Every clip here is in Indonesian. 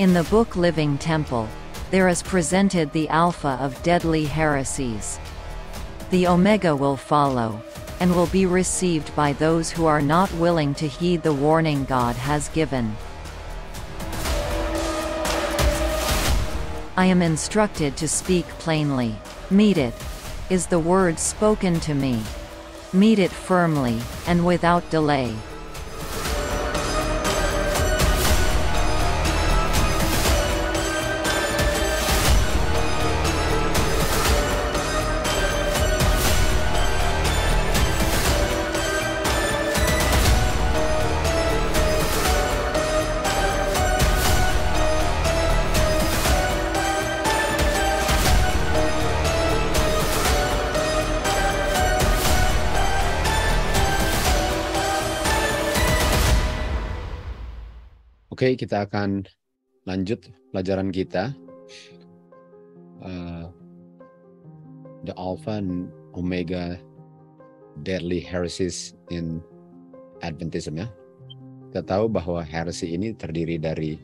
In the book Living Temple, there is presented the alpha of deadly heresies. The omega will follow, and will be received by those who are not willing to heed the warning God has given. I am instructed to speak plainly. Meet it. Is the word spoken to me. Meet it firmly, and without delay. Oke, okay, kita akan lanjut pelajaran kita. Uh, the Alpha and Omega Deadly Heresies in Adventism ya. Kita tahu bahwa heresi ini terdiri dari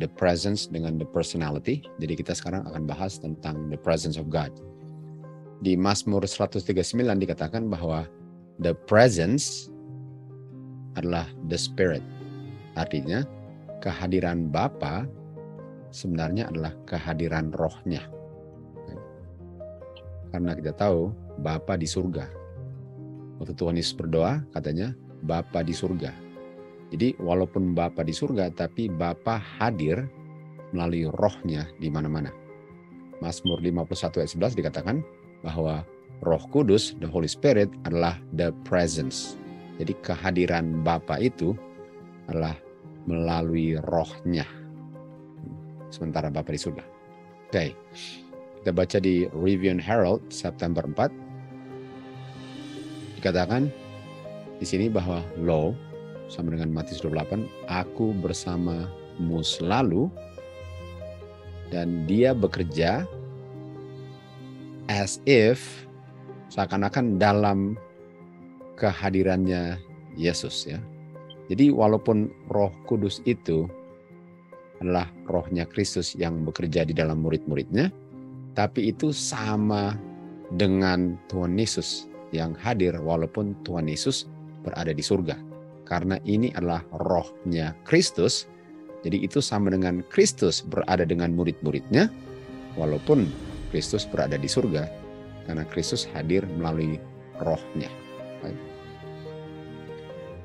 the presence dengan the personality. Jadi kita sekarang akan bahas tentang the presence of God. Di Mazmur 139 dikatakan bahwa the presence adalah the spirit Artinya kehadiran Bapa sebenarnya adalah kehadiran rohnya. Karena kita tahu Bapa di surga. Waktu Tuhan Yesus berdoa katanya Bapa di surga. Jadi walaupun Bapa di surga tapi Bapa hadir melalui rohnya di mana-mana. Mazmur 51 ayat 11 dikatakan bahwa Roh Kudus, the Holy Spirit adalah the presence. Jadi kehadiran Bapa itu adalah melalui rohnya. Sementara Bapak di surga. Oke. Okay. Kita baca di Review and Herald September 4. Dikatakan di sini bahwa lo sama dengan Matius 28, aku bersamamu selalu dan dia bekerja as if seakan-akan dalam kehadirannya Yesus ya jadi walaupun roh kudus itu adalah rohnya Kristus yang bekerja di dalam murid-muridnya, tapi itu sama dengan Tuhan Yesus yang hadir walaupun Tuhan Yesus berada di surga. Karena ini adalah rohnya Kristus, jadi itu sama dengan Kristus berada dengan murid-muridnya, walaupun Kristus berada di surga, karena Kristus hadir melalui rohnya. Baik.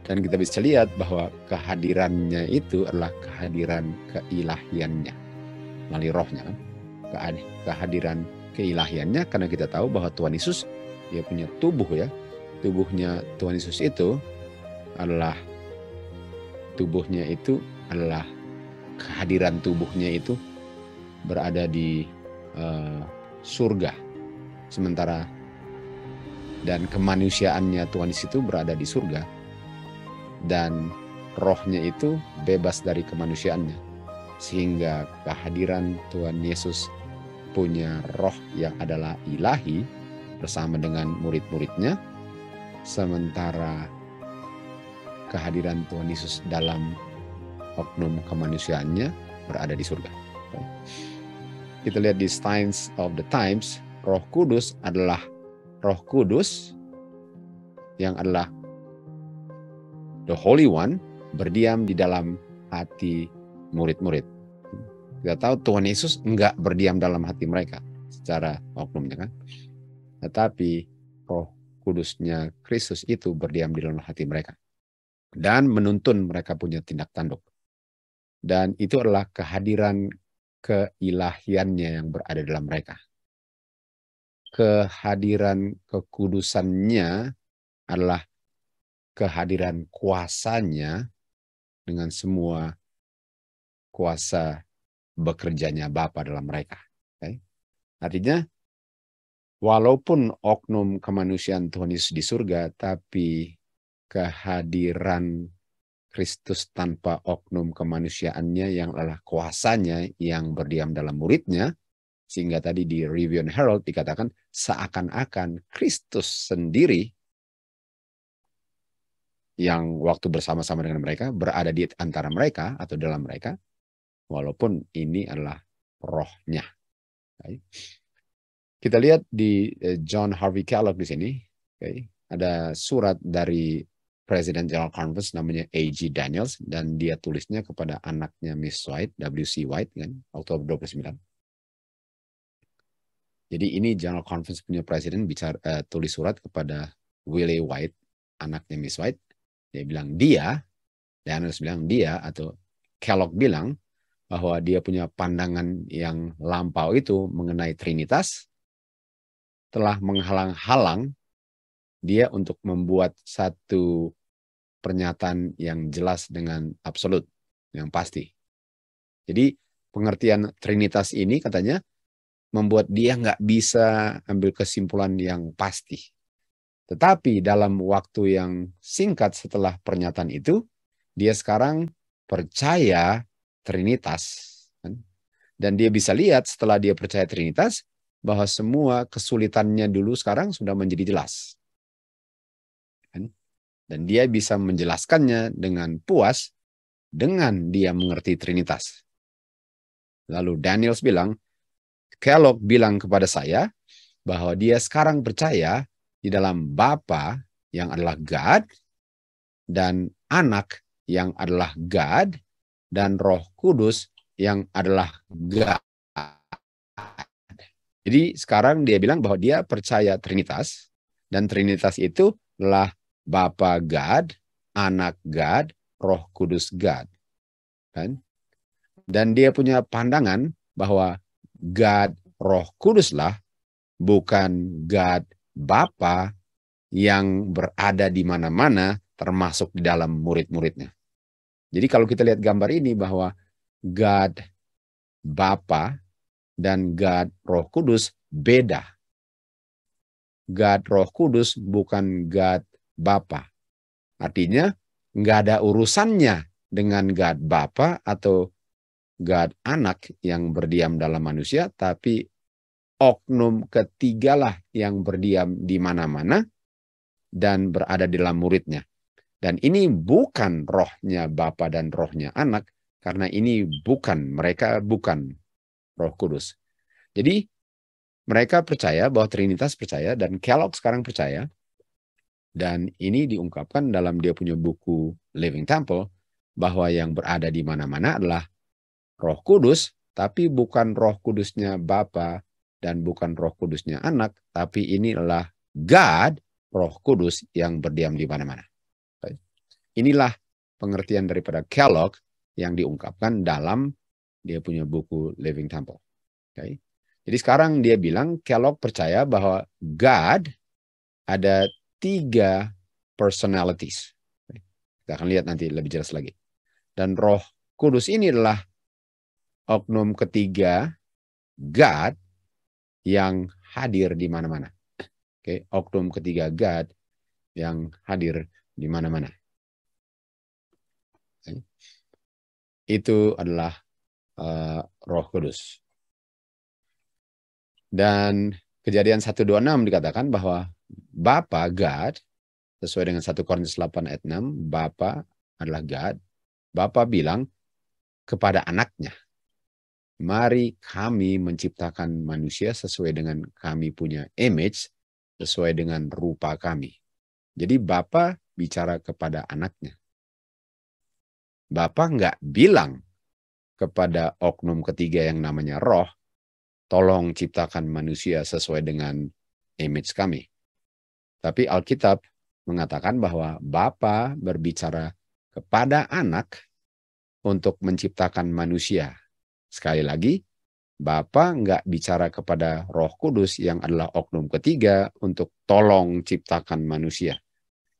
Dan kita bisa lihat bahwa kehadirannya itu adalah kehadiran keilahiannya melalui rohnya kan? kehadiran keilahiannya karena kita tahu bahwa Tuhan Yesus dia punya tubuh ya tubuhnya Tuhan Yesus itu adalah tubuhnya itu adalah kehadiran tubuhnya itu berada di uh, surga sementara dan kemanusiaannya Tuhan Yesus itu berada di surga dan rohnya itu bebas dari kemanusiaannya. Sehingga kehadiran Tuhan Yesus punya roh yang adalah ilahi bersama dengan murid-muridnya. Sementara kehadiran Tuhan Yesus dalam oknum kemanusiaannya berada di surga. Kita lihat di Signs of the Times, Roh Kudus adalah Roh Kudus yang adalah the Holy One berdiam di dalam hati murid-murid. Kita tahu Tuhan Yesus enggak berdiam dalam hati mereka secara oknumnya kan. Tetapi roh kudusnya Kristus itu berdiam di dalam hati mereka. Dan menuntun mereka punya tindak tanduk. Dan itu adalah kehadiran keilahiannya yang berada dalam mereka. Kehadiran kekudusannya adalah kehadiran kuasanya dengan semua kuasa bekerjanya Bapa dalam mereka. Okay? Artinya, walaupun oknum kemanusiaan Tuhan Yesus di surga, tapi kehadiran Kristus tanpa oknum kemanusiaannya yang adalah kuasanya yang berdiam dalam muridnya, sehingga tadi di Review and Herald dikatakan seakan-akan Kristus sendiri yang waktu bersama-sama dengan mereka, berada di antara mereka atau dalam mereka, walaupun ini adalah rohnya. Kita lihat di eh, John Harvey Kellogg di sini, ada surat dari Presiden General Conference namanya A.G. Daniels dan dia tulisnya kepada anaknya Miss White, W.C. White kan, Oktober 29. Jadi ini General Conference punya presiden bicara uh, tulis surat kepada Willie White, anaknya Miss White, dia bilang dia, Leonard bilang dia atau Kellogg bilang bahwa dia punya pandangan yang lampau itu mengenai Trinitas telah menghalang-halang dia untuk membuat satu pernyataan yang jelas dengan absolut, yang pasti. Jadi pengertian Trinitas ini katanya membuat dia nggak bisa ambil kesimpulan yang pasti. Tetapi dalam waktu yang singkat setelah pernyataan itu, dia sekarang percaya Trinitas. Dan dia bisa lihat setelah dia percaya Trinitas, bahwa semua kesulitannya dulu sekarang sudah menjadi jelas. Dan dia bisa menjelaskannya dengan puas dengan dia mengerti Trinitas. Lalu Daniels bilang, Kellogg bilang kepada saya bahwa dia sekarang percaya di dalam Bapa yang adalah God dan anak yang adalah God dan Roh Kudus yang adalah God. Jadi sekarang dia bilang bahwa dia percaya Trinitas dan Trinitas itu adalah Bapa God, Anak God, Roh Kudus God. Kan? Dan dia punya pandangan bahwa God Roh Kuduslah bukan God Bapa yang berada di mana-mana termasuk di dalam murid-muridnya. Jadi kalau kita lihat gambar ini bahwa God Bapa dan God Roh Kudus beda. God Roh Kudus bukan God Bapa. Artinya nggak ada urusannya dengan God Bapa atau God Anak yang berdiam dalam manusia, tapi oknum ketigalah yang berdiam di mana-mana dan berada di dalam muridnya. Dan ini bukan rohnya Bapa dan rohnya anak, karena ini bukan, mereka bukan roh kudus. Jadi mereka percaya bahwa Trinitas percaya dan Kellogg sekarang percaya. Dan ini diungkapkan dalam dia punya buku Living Temple bahwa yang berada di mana-mana adalah roh kudus, tapi bukan roh kudusnya Bapa dan bukan roh kudusnya anak, tapi inilah God, roh kudus yang berdiam di mana-mana. Inilah pengertian daripada Kellogg yang diungkapkan dalam dia punya buku Living Temple. Okay. Jadi sekarang dia bilang Kellogg percaya bahwa God ada tiga personalities. Kita akan lihat nanti lebih jelas lagi. Dan roh kudus ini adalah oknum ketiga God yang hadir di mana-mana. Oke, okay? oknum ketiga God yang hadir di mana-mana. Okay. Itu adalah uh, Roh Kudus. Dan kejadian 126 dikatakan bahwa Bapa God sesuai dengan 1 Korintus 8 ayat 6, Bapa adalah God. Bapa bilang kepada anaknya, mari kami menciptakan manusia sesuai dengan kami punya image, sesuai dengan rupa kami. Jadi Bapak bicara kepada anaknya. Bapak nggak bilang kepada oknum ketiga yang namanya roh, tolong ciptakan manusia sesuai dengan image kami. Tapi Alkitab mengatakan bahwa Bapa berbicara kepada anak untuk menciptakan manusia Sekali lagi, Bapa nggak bicara kepada Roh Kudus yang adalah oknum ketiga untuk tolong ciptakan manusia.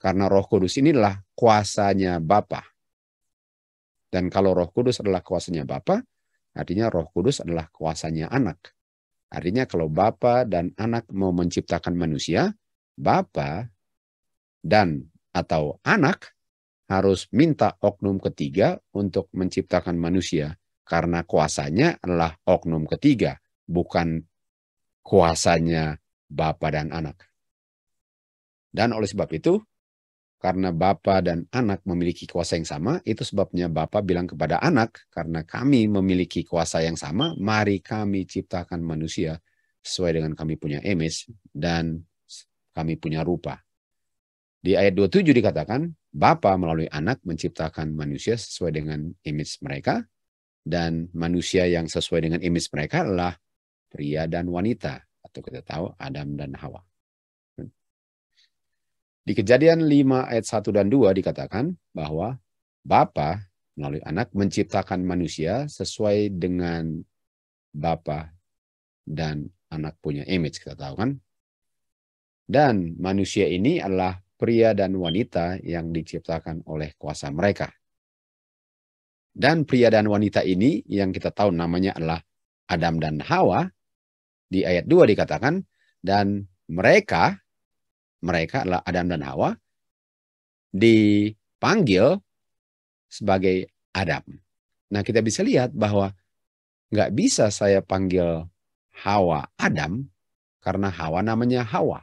Karena Roh Kudus inilah kuasanya Bapa. Dan kalau Roh Kudus adalah kuasanya Bapa, artinya Roh Kudus adalah kuasanya anak. Artinya kalau Bapa dan anak mau menciptakan manusia, Bapa dan atau anak harus minta oknum ketiga untuk menciptakan manusia karena kuasanya adalah oknum ketiga, bukan kuasanya Bapa dan anak. Dan oleh sebab itu, karena Bapa dan anak memiliki kuasa yang sama, itu sebabnya Bapa bilang kepada anak, karena kami memiliki kuasa yang sama, mari kami ciptakan manusia sesuai dengan kami punya image dan kami punya rupa. Di ayat 27 dikatakan, Bapa melalui anak menciptakan manusia sesuai dengan image mereka dan manusia yang sesuai dengan image mereka adalah pria dan wanita atau kita tahu Adam dan Hawa. Hmm. Di kejadian 5 ayat 1 dan 2 dikatakan bahwa Bapa melalui anak menciptakan manusia sesuai dengan Bapa dan anak punya image kita tahu kan. Dan manusia ini adalah pria dan wanita yang diciptakan oleh kuasa mereka. Dan pria dan wanita ini yang kita tahu namanya adalah Adam dan Hawa. Di ayat 2 dikatakan, dan mereka, mereka adalah Adam dan Hawa, dipanggil sebagai Adam. Nah kita bisa lihat bahwa nggak bisa saya panggil Hawa Adam karena Hawa namanya Hawa.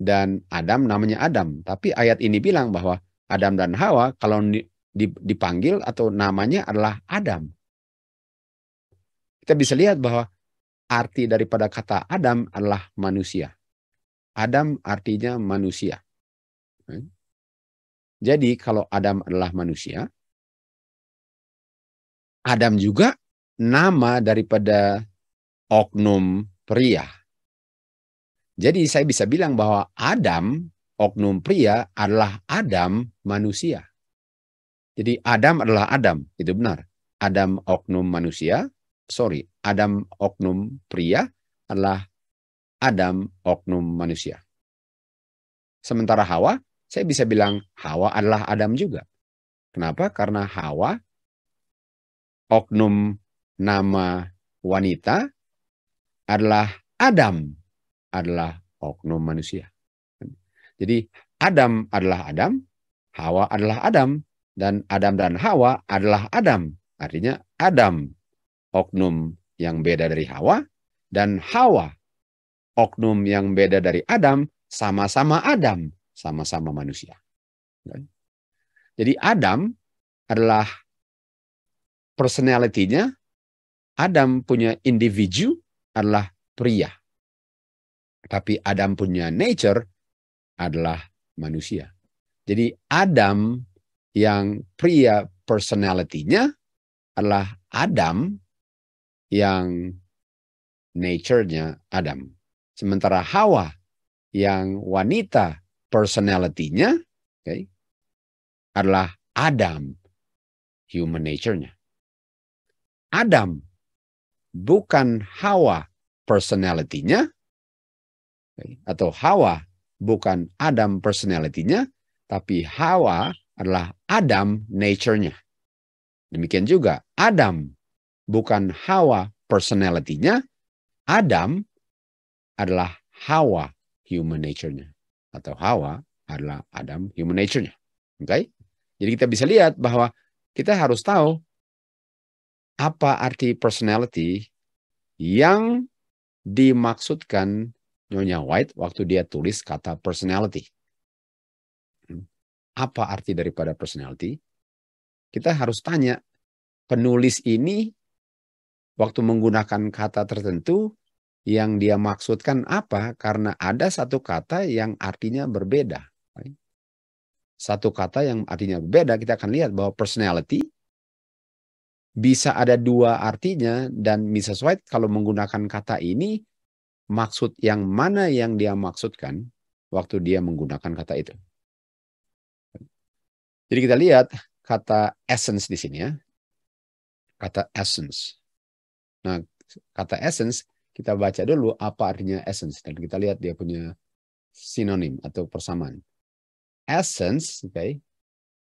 Dan Adam namanya Adam. Tapi ayat ini bilang bahwa Adam dan Hawa kalau dipanggil atau namanya adalah Adam. Kita bisa lihat bahwa arti daripada kata Adam adalah manusia. Adam artinya manusia. Hmm. Jadi kalau Adam adalah manusia, Adam juga nama daripada oknum pria. Jadi saya bisa bilang bahwa Adam, oknum pria adalah Adam manusia. Jadi Adam adalah Adam, itu benar. Adam oknum manusia, sorry, Adam oknum pria adalah Adam oknum manusia. Sementara Hawa, saya bisa bilang Hawa adalah Adam juga. Kenapa? Karena Hawa oknum nama wanita adalah Adam, adalah oknum manusia. Jadi Adam adalah Adam, Hawa adalah Adam, dan Adam dan Hawa adalah Adam. Artinya Adam oknum yang beda dari Hawa dan Hawa oknum yang beda dari Adam sama-sama Adam, sama-sama manusia. Kan? Jadi Adam adalah personalitinya Adam punya individu adalah pria. Tapi Adam punya nature adalah manusia. Jadi Adam yang pria personalitinya adalah Adam yang nature-nya Adam. Sementara Hawa yang wanita personalitinya okay, adalah Adam, human nature-nya. Adam, bukan Hawa personalitinya okay, atau Hawa bukan Adam personalitinya tapi Hawa adalah Adam nature-nya. Demikian juga Adam bukan Hawa personality-nya, Adam adalah Hawa human nature-nya atau Hawa adalah Adam human nature-nya. Oke? Okay? Jadi kita bisa lihat bahwa kita harus tahu apa arti personality yang dimaksudkan Nyonya White waktu dia tulis kata personality apa arti daripada personality, kita harus tanya penulis ini waktu menggunakan kata tertentu yang dia maksudkan apa karena ada satu kata yang artinya berbeda. Satu kata yang artinya berbeda kita akan lihat bahwa personality bisa ada dua artinya dan Mrs. White kalau menggunakan kata ini maksud yang mana yang dia maksudkan waktu dia menggunakan kata itu. Jadi kita lihat kata essence di sini ya. Kata essence. Nah, kata essence kita baca dulu apa artinya essence dan kita lihat dia punya sinonim atau persamaan. Essence, oke. Okay.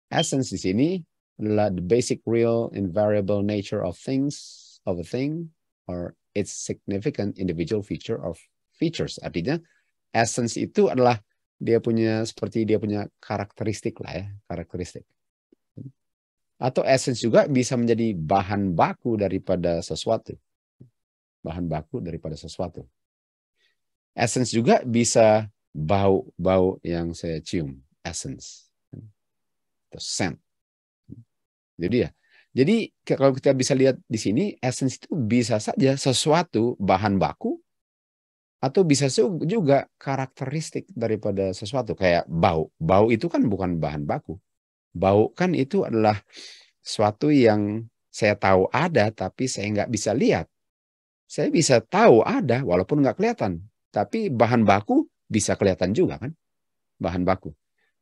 Essence di sini adalah the basic real invariable nature of things of a thing or its significant individual feature of features. Artinya essence itu adalah dia punya seperti dia punya karakteristik lah ya karakteristik atau essence juga bisa menjadi bahan baku daripada sesuatu bahan baku daripada sesuatu essence juga bisa bau bau yang saya cium essence atau scent jadi ya jadi kalau kita bisa lihat di sini essence itu bisa saja sesuatu bahan baku atau bisa juga karakteristik daripada sesuatu kayak bau. Bau itu kan bukan bahan baku. Bau kan itu adalah sesuatu yang saya tahu ada tapi saya nggak bisa lihat. Saya bisa tahu ada walaupun nggak kelihatan. Tapi bahan baku bisa kelihatan juga kan. Bahan baku.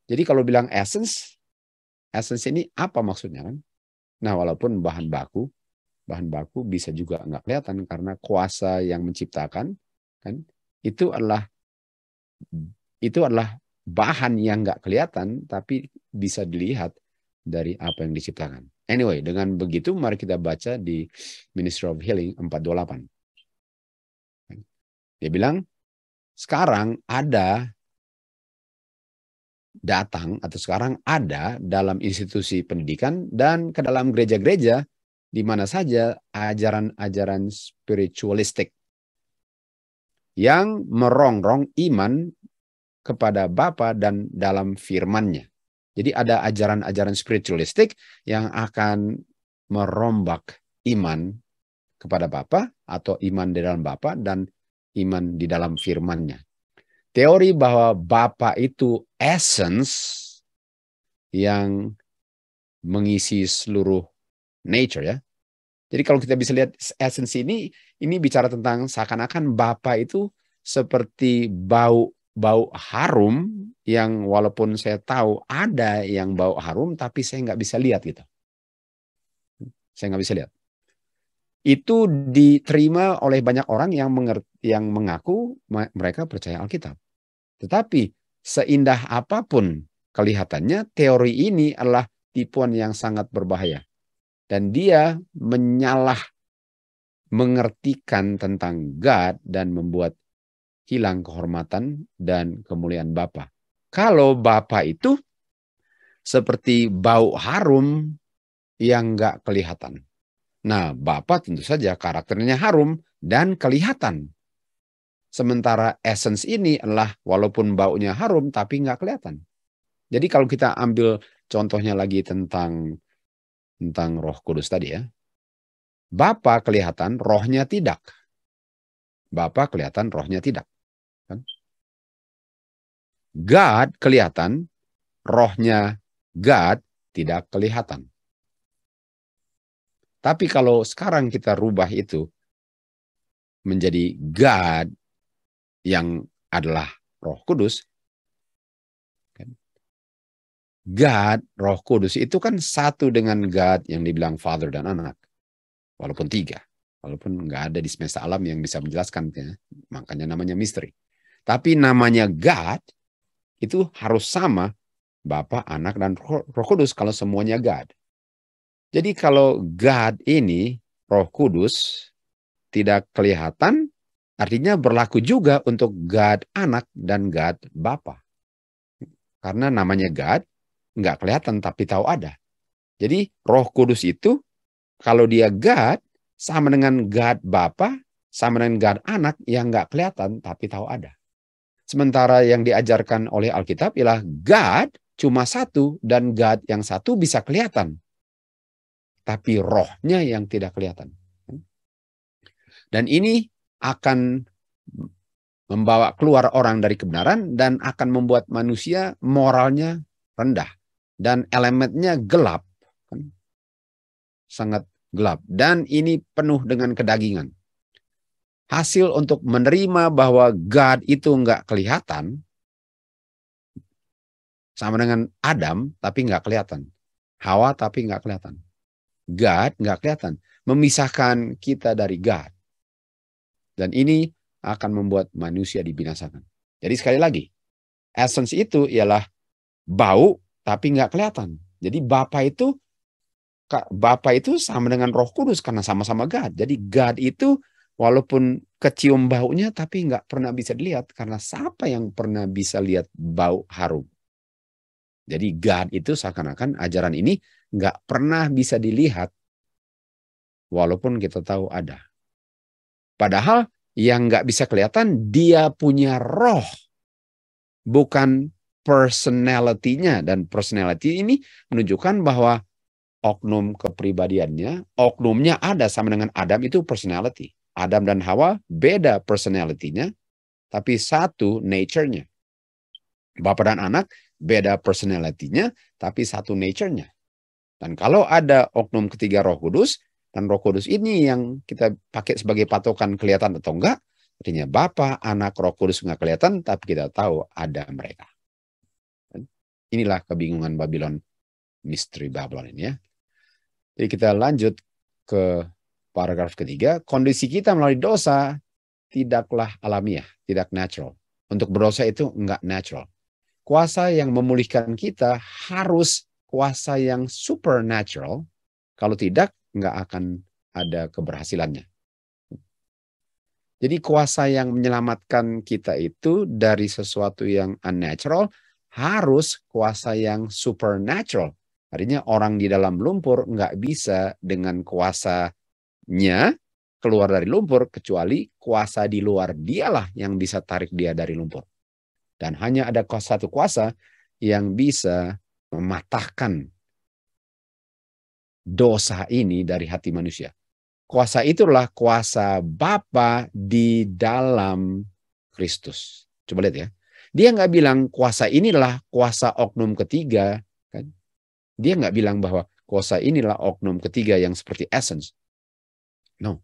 Jadi kalau bilang essence, essence ini apa maksudnya kan? Nah walaupun bahan baku, bahan baku bisa juga nggak kelihatan karena kuasa yang menciptakan kan itu adalah itu adalah bahan yang nggak kelihatan tapi bisa dilihat dari apa yang diciptakan. Anyway, dengan begitu mari kita baca di Ministry of Healing 428. Dia bilang, sekarang ada datang atau sekarang ada dalam institusi pendidikan dan ke dalam gereja-gereja di mana saja ajaran-ajaran spiritualistik yang merongrong iman kepada Bapa dan dalam firman-Nya. Jadi ada ya. ajaran-ajaran spiritualistik yang akan merombak iman kepada Bapa atau iman di dalam Bapa dan iman di dalam firman-Nya. Teori bahwa Bapa itu essence yang mengisi seluruh nature ya. Jadi kalau kita bisa lihat essence ini ini bicara tentang seakan-akan bapa itu seperti bau bau harum yang walaupun saya tahu ada yang bau harum tapi saya nggak bisa lihat gitu. Saya nggak bisa lihat. Itu diterima oleh banyak orang yang mengerti, yang mengaku mereka percaya Alkitab. Tetapi seindah apapun kelihatannya teori ini adalah tipuan yang sangat berbahaya. Dan dia menyalah mengertikan tentang God dan membuat hilang kehormatan dan kemuliaan Bapa. Kalau Bapa itu seperti bau harum yang nggak kelihatan. Nah, Bapa tentu saja karakternya harum dan kelihatan. Sementara essence ini adalah walaupun baunya harum tapi nggak kelihatan. Jadi kalau kita ambil contohnya lagi tentang tentang Roh Kudus tadi ya, Bapa kelihatan, rohnya tidak. Bapa kelihatan, rohnya tidak. Kan? God kelihatan, rohnya God tidak kelihatan. Tapi kalau sekarang kita rubah itu menjadi God yang adalah Roh Kudus, kan? God, Roh Kudus itu kan satu dengan God yang dibilang Father dan Anak walaupun tiga, walaupun nggak ada di semesta alam yang bisa menjelaskan, ya. makanya namanya misteri. Tapi namanya God itu harus sama Bapa, Anak, dan Roh Kudus kalau semuanya God. Jadi kalau God ini, Roh Kudus, tidak kelihatan, artinya berlaku juga untuk God Anak dan God Bapa. Karena namanya God, nggak kelihatan tapi tahu ada. Jadi roh kudus itu kalau dia God, sama dengan God Bapa, sama dengan God Anak yang nggak kelihatan tapi tahu ada. Sementara yang diajarkan oleh Alkitab ialah God cuma satu dan God yang satu bisa kelihatan. Tapi rohnya yang tidak kelihatan. Dan ini akan membawa keluar orang dari kebenaran dan akan membuat manusia moralnya rendah dan elemennya gelap sangat gelap dan ini penuh dengan kedagingan. Hasil untuk menerima bahwa God itu nggak kelihatan sama dengan Adam tapi nggak kelihatan, Hawa tapi nggak kelihatan, God nggak kelihatan, memisahkan kita dari God. Dan ini akan membuat manusia dibinasakan. Jadi sekali lagi, essence itu ialah bau tapi nggak kelihatan. Jadi Bapak itu Bapak itu sama dengan Roh Kudus karena sama-sama God. Jadi God itu walaupun kecium baunya tapi nggak pernah bisa dilihat karena siapa yang pernah bisa lihat bau harum. Jadi God itu seakan-akan ajaran ini nggak pernah bisa dilihat walaupun kita tahu ada. Padahal yang nggak bisa kelihatan dia punya roh. Bukan personality-nya dan personality ini menunjukkan bahwa oknum kepribadiannya, oknumnya ada sama dengan Adam itu personality. Adam dan Hawa beda personalitinya, tapi satu nature-nya. Bapak dan anak beda personalitinya, tapi satu nature-nya. Dan kalau ada oknum ketiga roh kudus, dan roh kudus ini yang kita pakai sebagai patokan kelihatan atau enggak, artinya Bapak, anak, roh kudus enggak kelihatan, tapi kita tahu ada mereka. Inilah kebingungan Babylon, misteri Babylon ini ya. Jadi kita lanjut ke paragraf ketiga, kondisi kita melalui dosa tidaklah alamiah, tidak natural. Untuk berdosa itu enggak natural. Kuasa yang memulihkan kita harus kuasa yang supernatural. Kalau tidak, enggak akan ada keberhasilannya. Jadi kuasa yang menyelamatkan kita itu dari sesuatu yang unnatural harus kuasa yang supernatural. Artinya orang di dalam lumpur nggak bisa dengan kuasanya keluar dari lumpur kecuali kuasa di luar dialah yang bisa tarik dia dari lumpur. Dan hanya ada satu kuasa yang bisa mematahkan dosa ini dari hati manusia. Kuasa itulah kuasa Bapa di dalam Kristus. Coba lihat ya. Dia nggak bilang kuasa inilah kuasa oknum ketiga dia nggak bilang bahwa kuasa inilah oknum ketiga yang seperti essence. No.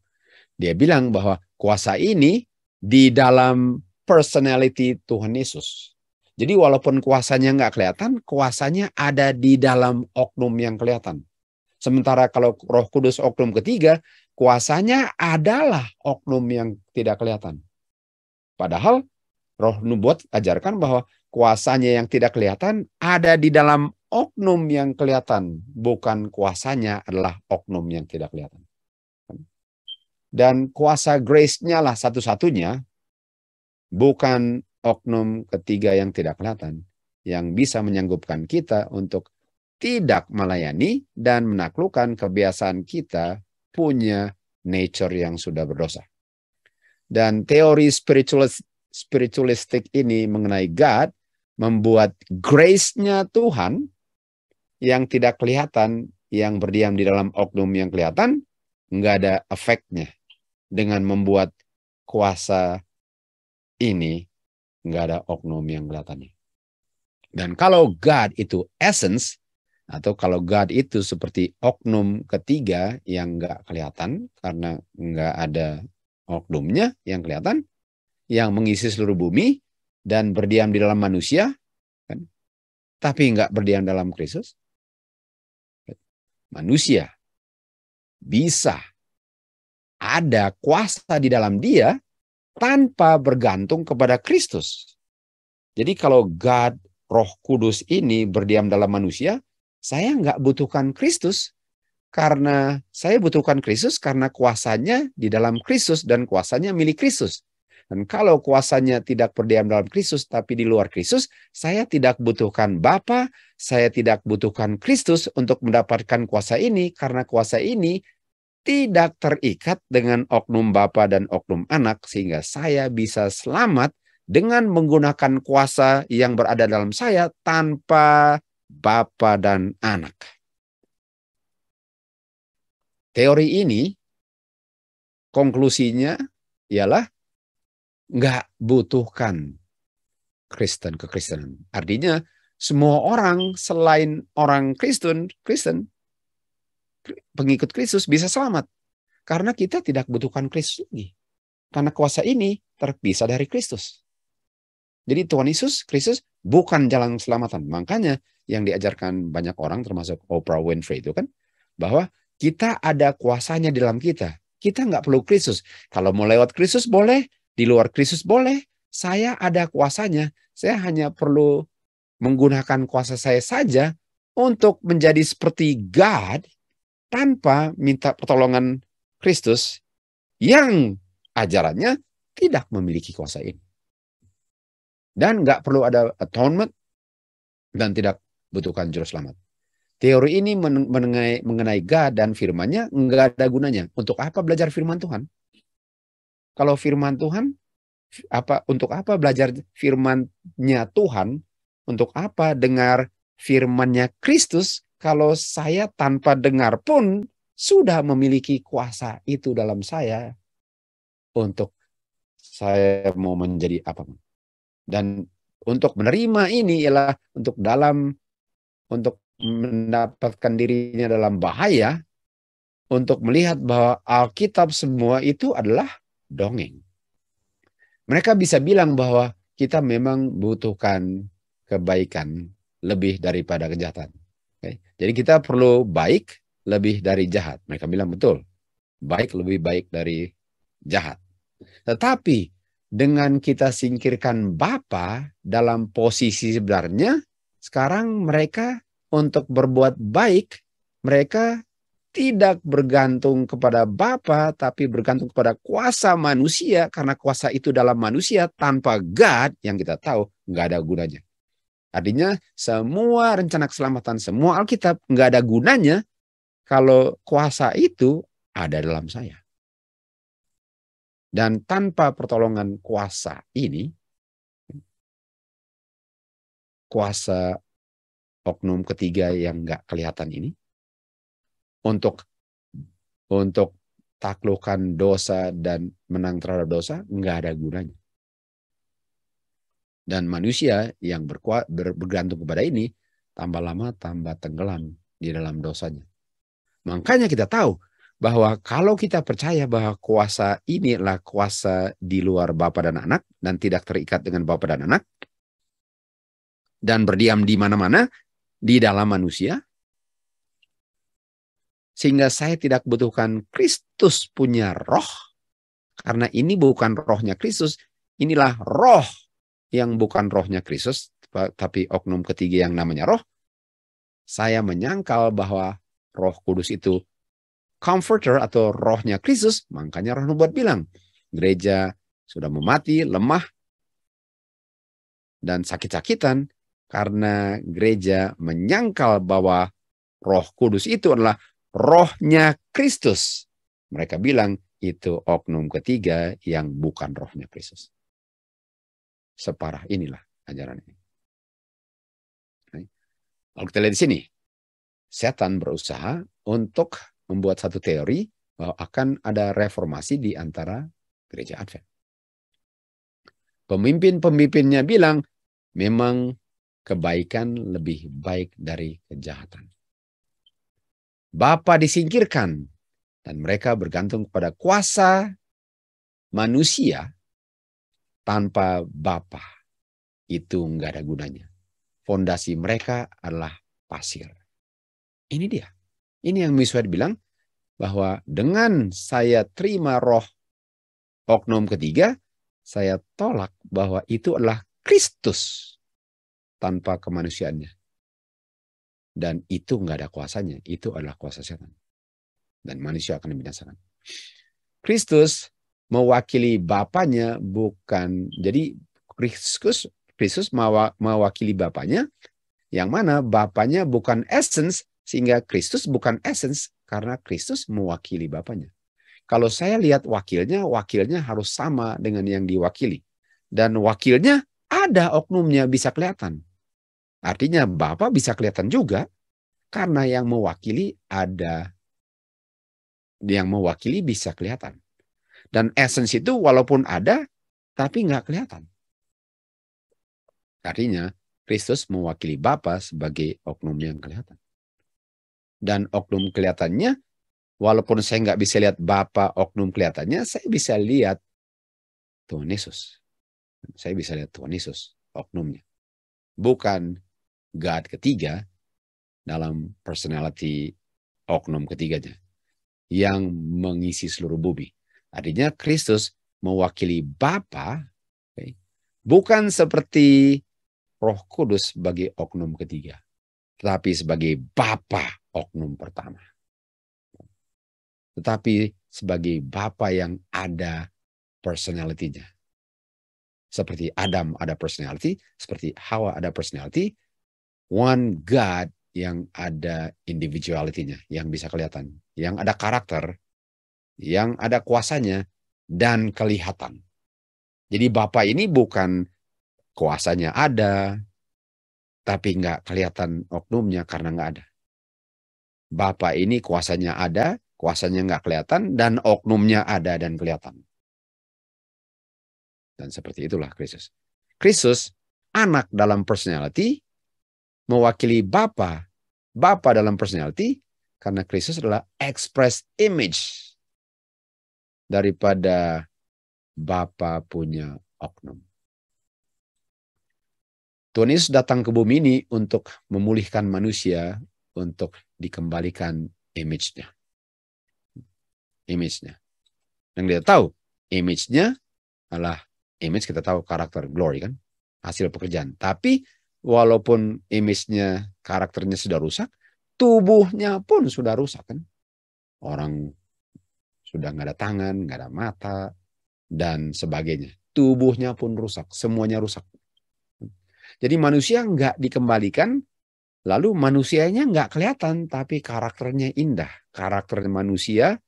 Dia bilang bahwa kuasa ini di dalam personality Tuhan Yesus. Jadi walaupun kuasanya nggak kelihatan, kuasanya ada di dalam oknum yang kelihatan. Sementara kalau roh kudus oknum ketiga, kuasanya adalah oknum yang tidak kelihatan. Padahal roh nubuat ajarkan bahwa kuasanya yang tidak kelihatan ada di dalam oknum yang kelihatan, bukan kuasanya adalah oknum yang tidak kelihatan. Dan kuasa grace-nya lah satu-satunya, bukan oknum ketiga yang tidak kelihatan, yang bisa menyanggupkan kita untuk tidak melayani dan menaklukkan kebiasaan kita punya nature yang sudah berdosa. Dan teori spiritualis, spiritualistik ini mengenai God membuat grace-nya Tuhan yang tidak kelihatan, yang berdiam di dalam oknum yang kelihatan, nggak ada efeknya dengan membuat kuasa ini nggak ada oknum yang kelihatannya. Dan kalau God itu essence, atau kalau God itu seperti oknum ketiga yang nggak kelihatan karena nggak ada oknumnya yang kelihatan, yang mengisi seluruh bumi dan berdiam di dalam manusia, kan? tapi nggak berdiam dalam Kristus, manusia bisa ada kuasa di dalam dia tanpa bergantung kepada Kristus. Jadi kalau God, roh kudus ini berdiam dalam manusia, saya nggak butuhkan Kristus. Karena saya butuhkan Kristus karena kuasanya di dalam Kristus dan kuasanya milik Kristus. Dan kalau kuasanya tidak berdiam dalam Kristus, tapi di luar Kristus, saya tidak butuhkan Bapa, saya tidak butuhkan Kristus untuk mendapatkan kuasa ini, karena kuasa ini tidak terikat dengan oknum Bapa dan oknum anak, sehingga saya bisa selamat dengan menggunakan kuasa yang berada dalam saya tanpa Bapa dan anak. Teori ini konklusinya ialah nggak butuhkan Kristen ke Kristen Artinya semua orang selain orang Kristen, Kristen pengikut Kristus bisa selamat karena kita tidak butuhkan Kristus lagi. Karena kuasa ini terpisah dari Kristus. Jadi Tuhan Yesus, Kristus bukan jalan keselamatan. Makanya yang diajarkan banyak orang termasuk Oprah Winfrey itu kan bahwa kita ada kuasanya di dalam kita. Kita nggak perlu Kristus. Kalau mau lewat Kristus boleh, di luar Kristus boleh, saya ada kuasanya. Saya hanya perlu menggunakan kuasa saya saja untuk menjadi seperti God tanpa minta pertolongan Kristus yang ajarannya tidak memiliki kuasa ini. Dan nggak perlu ada atonement dan tidak butuhkan juru selamat. Teori ini mengenai, mengenai God dan firmannya nggak ada gunanya. Untuk apa belajar firman Tuhan? Kalau firman Tuhan apa untuk apa belajar firman-Nya Tuhan? Untuk apa dengar firman-Nya Kristus kalau saya tanpa dengar pun sudah memiliki kuasa itu dalam saya untuk saya mau menjadi apa dan untuk menerima ini ialah untuk dalam untuk mendapatkan dirinya dalam bahaya untuk melihat bahwa Alkitab semua itu adalah dongeng. Mereka bisa bilang bahwa kita memang butuhkan kebaikan lebih daripada kejahatan. Jadi kita perlu baik lebih dari jahat. Mereka bilang betul. Baik lebih baik dari jahat. Tetapi dengan kita singkirkan Bapa dalam posisi sebenarnya, sekarang mereka untuk berbuat baik, mereka tidak bergantung kepada Bapa tapi bergantung kepada kuasa manusia karena kuasa itu dalam manusia tanpa God yang kita tahu nggak ada gunanya. Artinya semua rencana keselamatan, semua Alkitab nggak ada gunanya kalau kuasa itu ada dalam saya. Dan tanpa pertolongan kuasa ini, kuasa oknum ketiga yang nggak kelihatan ini, untuk untuk taklukan dosa dan menang terhadap dosa nggak ada gunanya. Dan manusia yang berkuat, ber, bergantung kepada ini tambah lama tambah tenggelam di dalam dosanya. Makanya kita tahu bahwa kalau kita percaya bahwa kuasa inilah kuasa di luar bapa dan anak dan tidak terikat dengan bapa dan anak dan berdiam di mana-mana di dalam manusia, sehingga saya tidak butuhkan Kristus punya roh karena ini bukan rohnya Kristus inilah roh yang bukan rohnya Kristus tapi oknum ketiga yang namanya roh saya menyangkal bahwa roh kudus itu comforter atau rohnya Kristus makanya roh nubuat bilang gereja sudah memati lemah dan sakit-sakitan karena gereja menyangkal bahwa roh kudus itu adalah rohnya Kristus. Mereka bilang itu oknum ketiga yang bukan rohnya Kristus. Separah inilah ajaran ini. Kalau kita lihat di sini, setan berusaha untuk membuat satu teori bahwa akan ada reformasi di antara gereja Advent. Pemimpin-pemimpinnya bilang, memang kebaikan lebih baik dari kejahatan. Bapa disingkirkan dan mereka bergantung kepada kuasa manusia tanpa Bapa. Itu nggak ada gunanya. Fondasi mereka adalah pasir. Ini dia. Ini yang Miswad bilang bahwa dengan saya terima roh oknum ketiga, saya tolak bahwa itu adalah Kristus tanpa kemanusiaannya. Dan itu nggak ada kuasanya. Itu adalah kuasa setan. Dan manusia akan dibinasakan. Kristus mewakili Bapanya bukan. Jadi Kristus Kristus mewakili Bapanya, yang mana Bapanya bukan essence sehingga Kristus bukan essence karena Kristus mewakili Bapanya. Kalau saya lihat wakilnya, wakilnya harus sama dengan yang diwakili. Dan wakilnya ada oknumnya bisa kelihatan. Artinya Bapak bisa kelihatan juga karena yang mewakili ada yang mewakili bisa kelihatan. Dan essence itu walaupun ada tapi nggak kelihatan. Artinya Kristus mewakili Bapa sebagai oknum yang kelihatan. Dan oknum kelihatannya walaupun saya nggak bisa lihat Bapa oknum kelihatannya, saya bisa lihat Tuhan Yesus. Saya bisa lihat Tuhan Yesus oknumnya. Bukan God ketiga dalam personality oknum ketiganya yang mengisi seluruh bumi. Artinya Kristus mewakili Bapa, okay, bukan seperti Roh Kudus sebagai oknum ketiga, tetapi sebagai Bapa oknum pertama. Tetapi sebagai Bapa yang ada personalitinya. Seperti Adam ada personality, seperti Hawa ada personality, one God yang ada individualitinya, yang bisa kelihatan, yang ada karakter, yang ada kuasanya dan kelihatan. Jadi Bapak ini bukan kuasanya ada, tapi nggak kelihatan oknumnya karena nggak ada. Bapak ini kuasanya ada, kuasanya nggak kelihatan, dan oknumnya ada dan kelihatan. Dan seperti itulah Kristus. Kristus anak dalam personality, mewakili Bapa, Bapa dalam personality, karena Kristus adalah express image daripada Bapa punya oknum. Tuhan Yesus datang ke bumi ini untuk memulihkan manusia untuk dikembalikan image-nya. Image-nya. Yang kita tahu, image-nya adalah image kita tahu karakter glory kan, hasil pekerjaan. Tapi walaupun image karakternya sudah rusak, tubuhnya pun sudah rusak kan. Orang sudah nggak ada tangan, nggak ada mata, dan sebagainya. Tubuhnya pun rusak, semuanya rusak. Jadi manusia nggak dikembalikan, lalu manusianya nggak kelihatan, tapi karakternya indah. Karakter manusia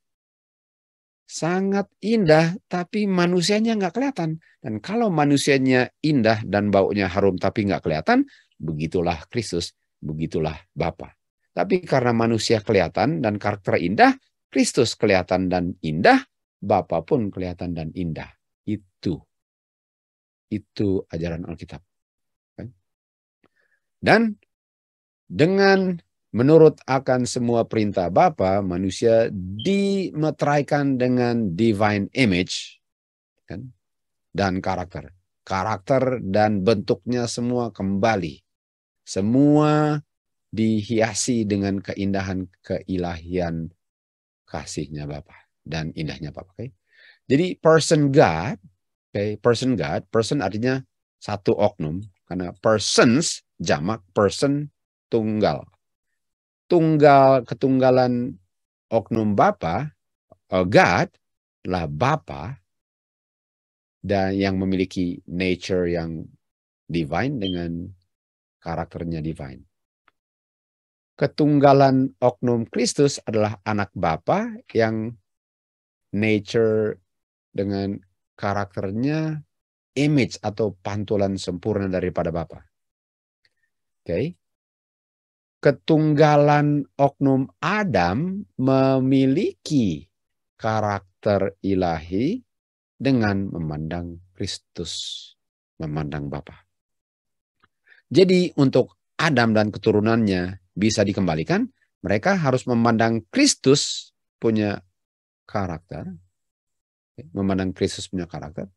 sangat indah, tapi manusianya nggak kelihatan. Dan kalau manusianya indah dan baunya harum tapi nggak kelihatan, begitulah Kristus, begitulah Bapa. Tapi karena manusia kelihatan dan karakter indah, Kristus kelihatan dan indah, Bapa pun kelihatan dan indah. Itu. Itu ajaran Alkitab. Dan dengan Menurut akan semua perintah Bapa, manusia dimeteraikan dengan divine image kan? dan karakter. Karakter dan bentuknya semua kembali. Semua dihiasi dengan keindahan keilahian kasihnya Bapa dan indahnya Bapa. Okay? Jadi person God, okay, person God, person artinya satu oknum karena persons jamak person tunggal tunggal ketunggalan oknum bapa, uh, God lah bapa dan yang memiliki nature yang divine dengan karakternya divine. Ketunggalan oknum Kristus adalah anak bapa yang nature dengan karakternya image atau pantulan sempurna daripada bapa. Oke. Okay? ketunggalan oknum Adam memiliki karakter ilahi dengan memandang Kristus, memandang Bapa. Jadi untuk Adam dan keturunannya bisa dikembalikan, mereka harus memandang Kristus punya karakter, memandang Kristus punya karakter.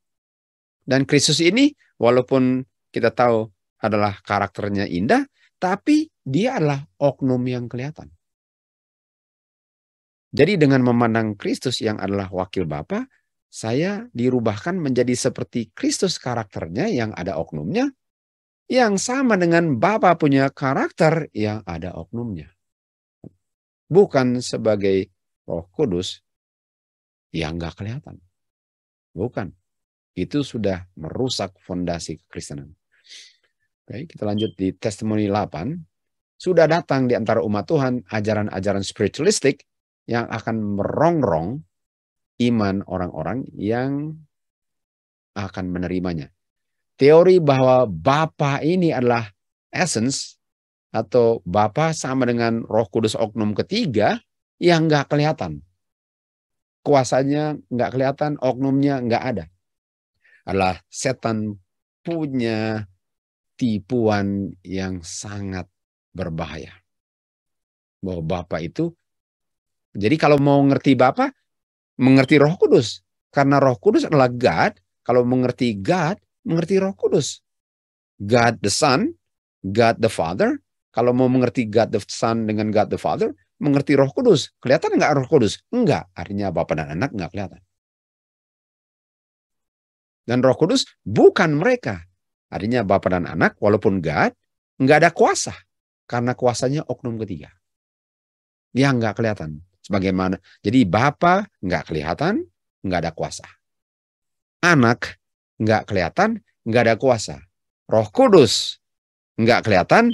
Dan Kristus ini walaupun kita tahu adalah karakternya indah, tapi dia adalah oknum yang kelihatan. Jadi dengan memandang Kristus yang adalah wakil Bapa, saya dirubahkan menjadi seperti Kristus karakternya yang ada oknumnya, yang sama dengan Bapa punya karakter yang ada oknumnya. Bukan sebagai roh kudus yang nggak kelihatan. Bukan. Itu sudah merusak fondasi kekristenan. Oke, kita lanjut di testimoni 8. Sudah datang di antara umat Tuhan ajaran-ajaran spiritualistik yang akan merongrong iman orang-orang yang akan menerimanya. Teori bahwa Bapa ini adalah essence atau Bapa sama dengan Roh Kudus oknum ketiga yang nggak kelihatan. Kuasanya nggak kelihatan, oknumnya nggak ada. Adalah setan punya tipuan yang sangat berbahaya. Bahwa Bapak itu, jadi kalau mau ngerti Bapak, mengerti roh kudus. Karena roh kudus adalah God, kalau mengerti God, mengerti roh kudus. God the Son, God the Father, kalau mau mengerti God the Son dengan God the Father, mengerti roh kudus. Kelihatan nggak roh kudus? Enggak. Artinya Bapak dan anak nggak kelihatan. Dan roh kudus bukan mereka. Artinya bapak dan anak walaupun God nggak ada kuasa karena kuasanya oknum ketiga. Dia nggak kelihatan. Sebagaimana jadi bapak nggak kelihatan, nggak ada kuasa. Anak nggak kelihatan, nggak ada kuasa. Roh Kudus nggak kelihatan,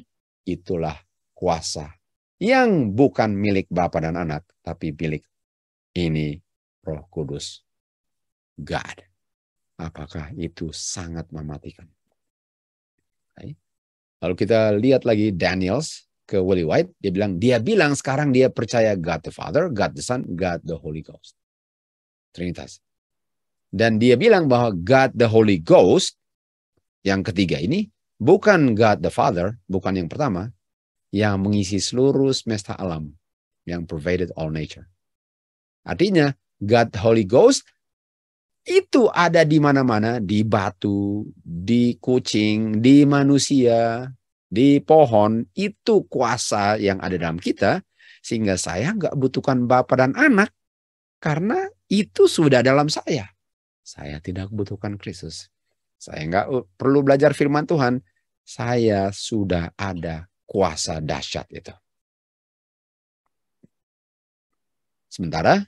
itulah kuasa yang bukan milik Bapa dan Anak, tapi milik ini Roh Kudus. God. Apakah itu sangat mematikan? Lalu kita lihat lagi Daniels ke Willie White, dia bilang dia bilang sekarang dia percaya God the Father, God the Son, God the Holy Ghost. Trinitas. Dan dia bilang bahwa God the Holy Ghost yang ketiga ini bukan God the Father, bukan yang pertama, yang mengisi seluruh semesta alam, yang provided all nature. Artinya, God the Holy Ghost itu ada di mana-mana, di batu, di kucing, di manusia, di pohon. Itu kuasa yang ada dalam kita, sehingga saya nggak butuhkan bapak dan anak karena itu sudah dalam saya. Saya tidak butuhkan Kristus. Saya nggak perlu belajar firman Tuhan. Saya sudah ada kuasa dahsyat itu. Sementara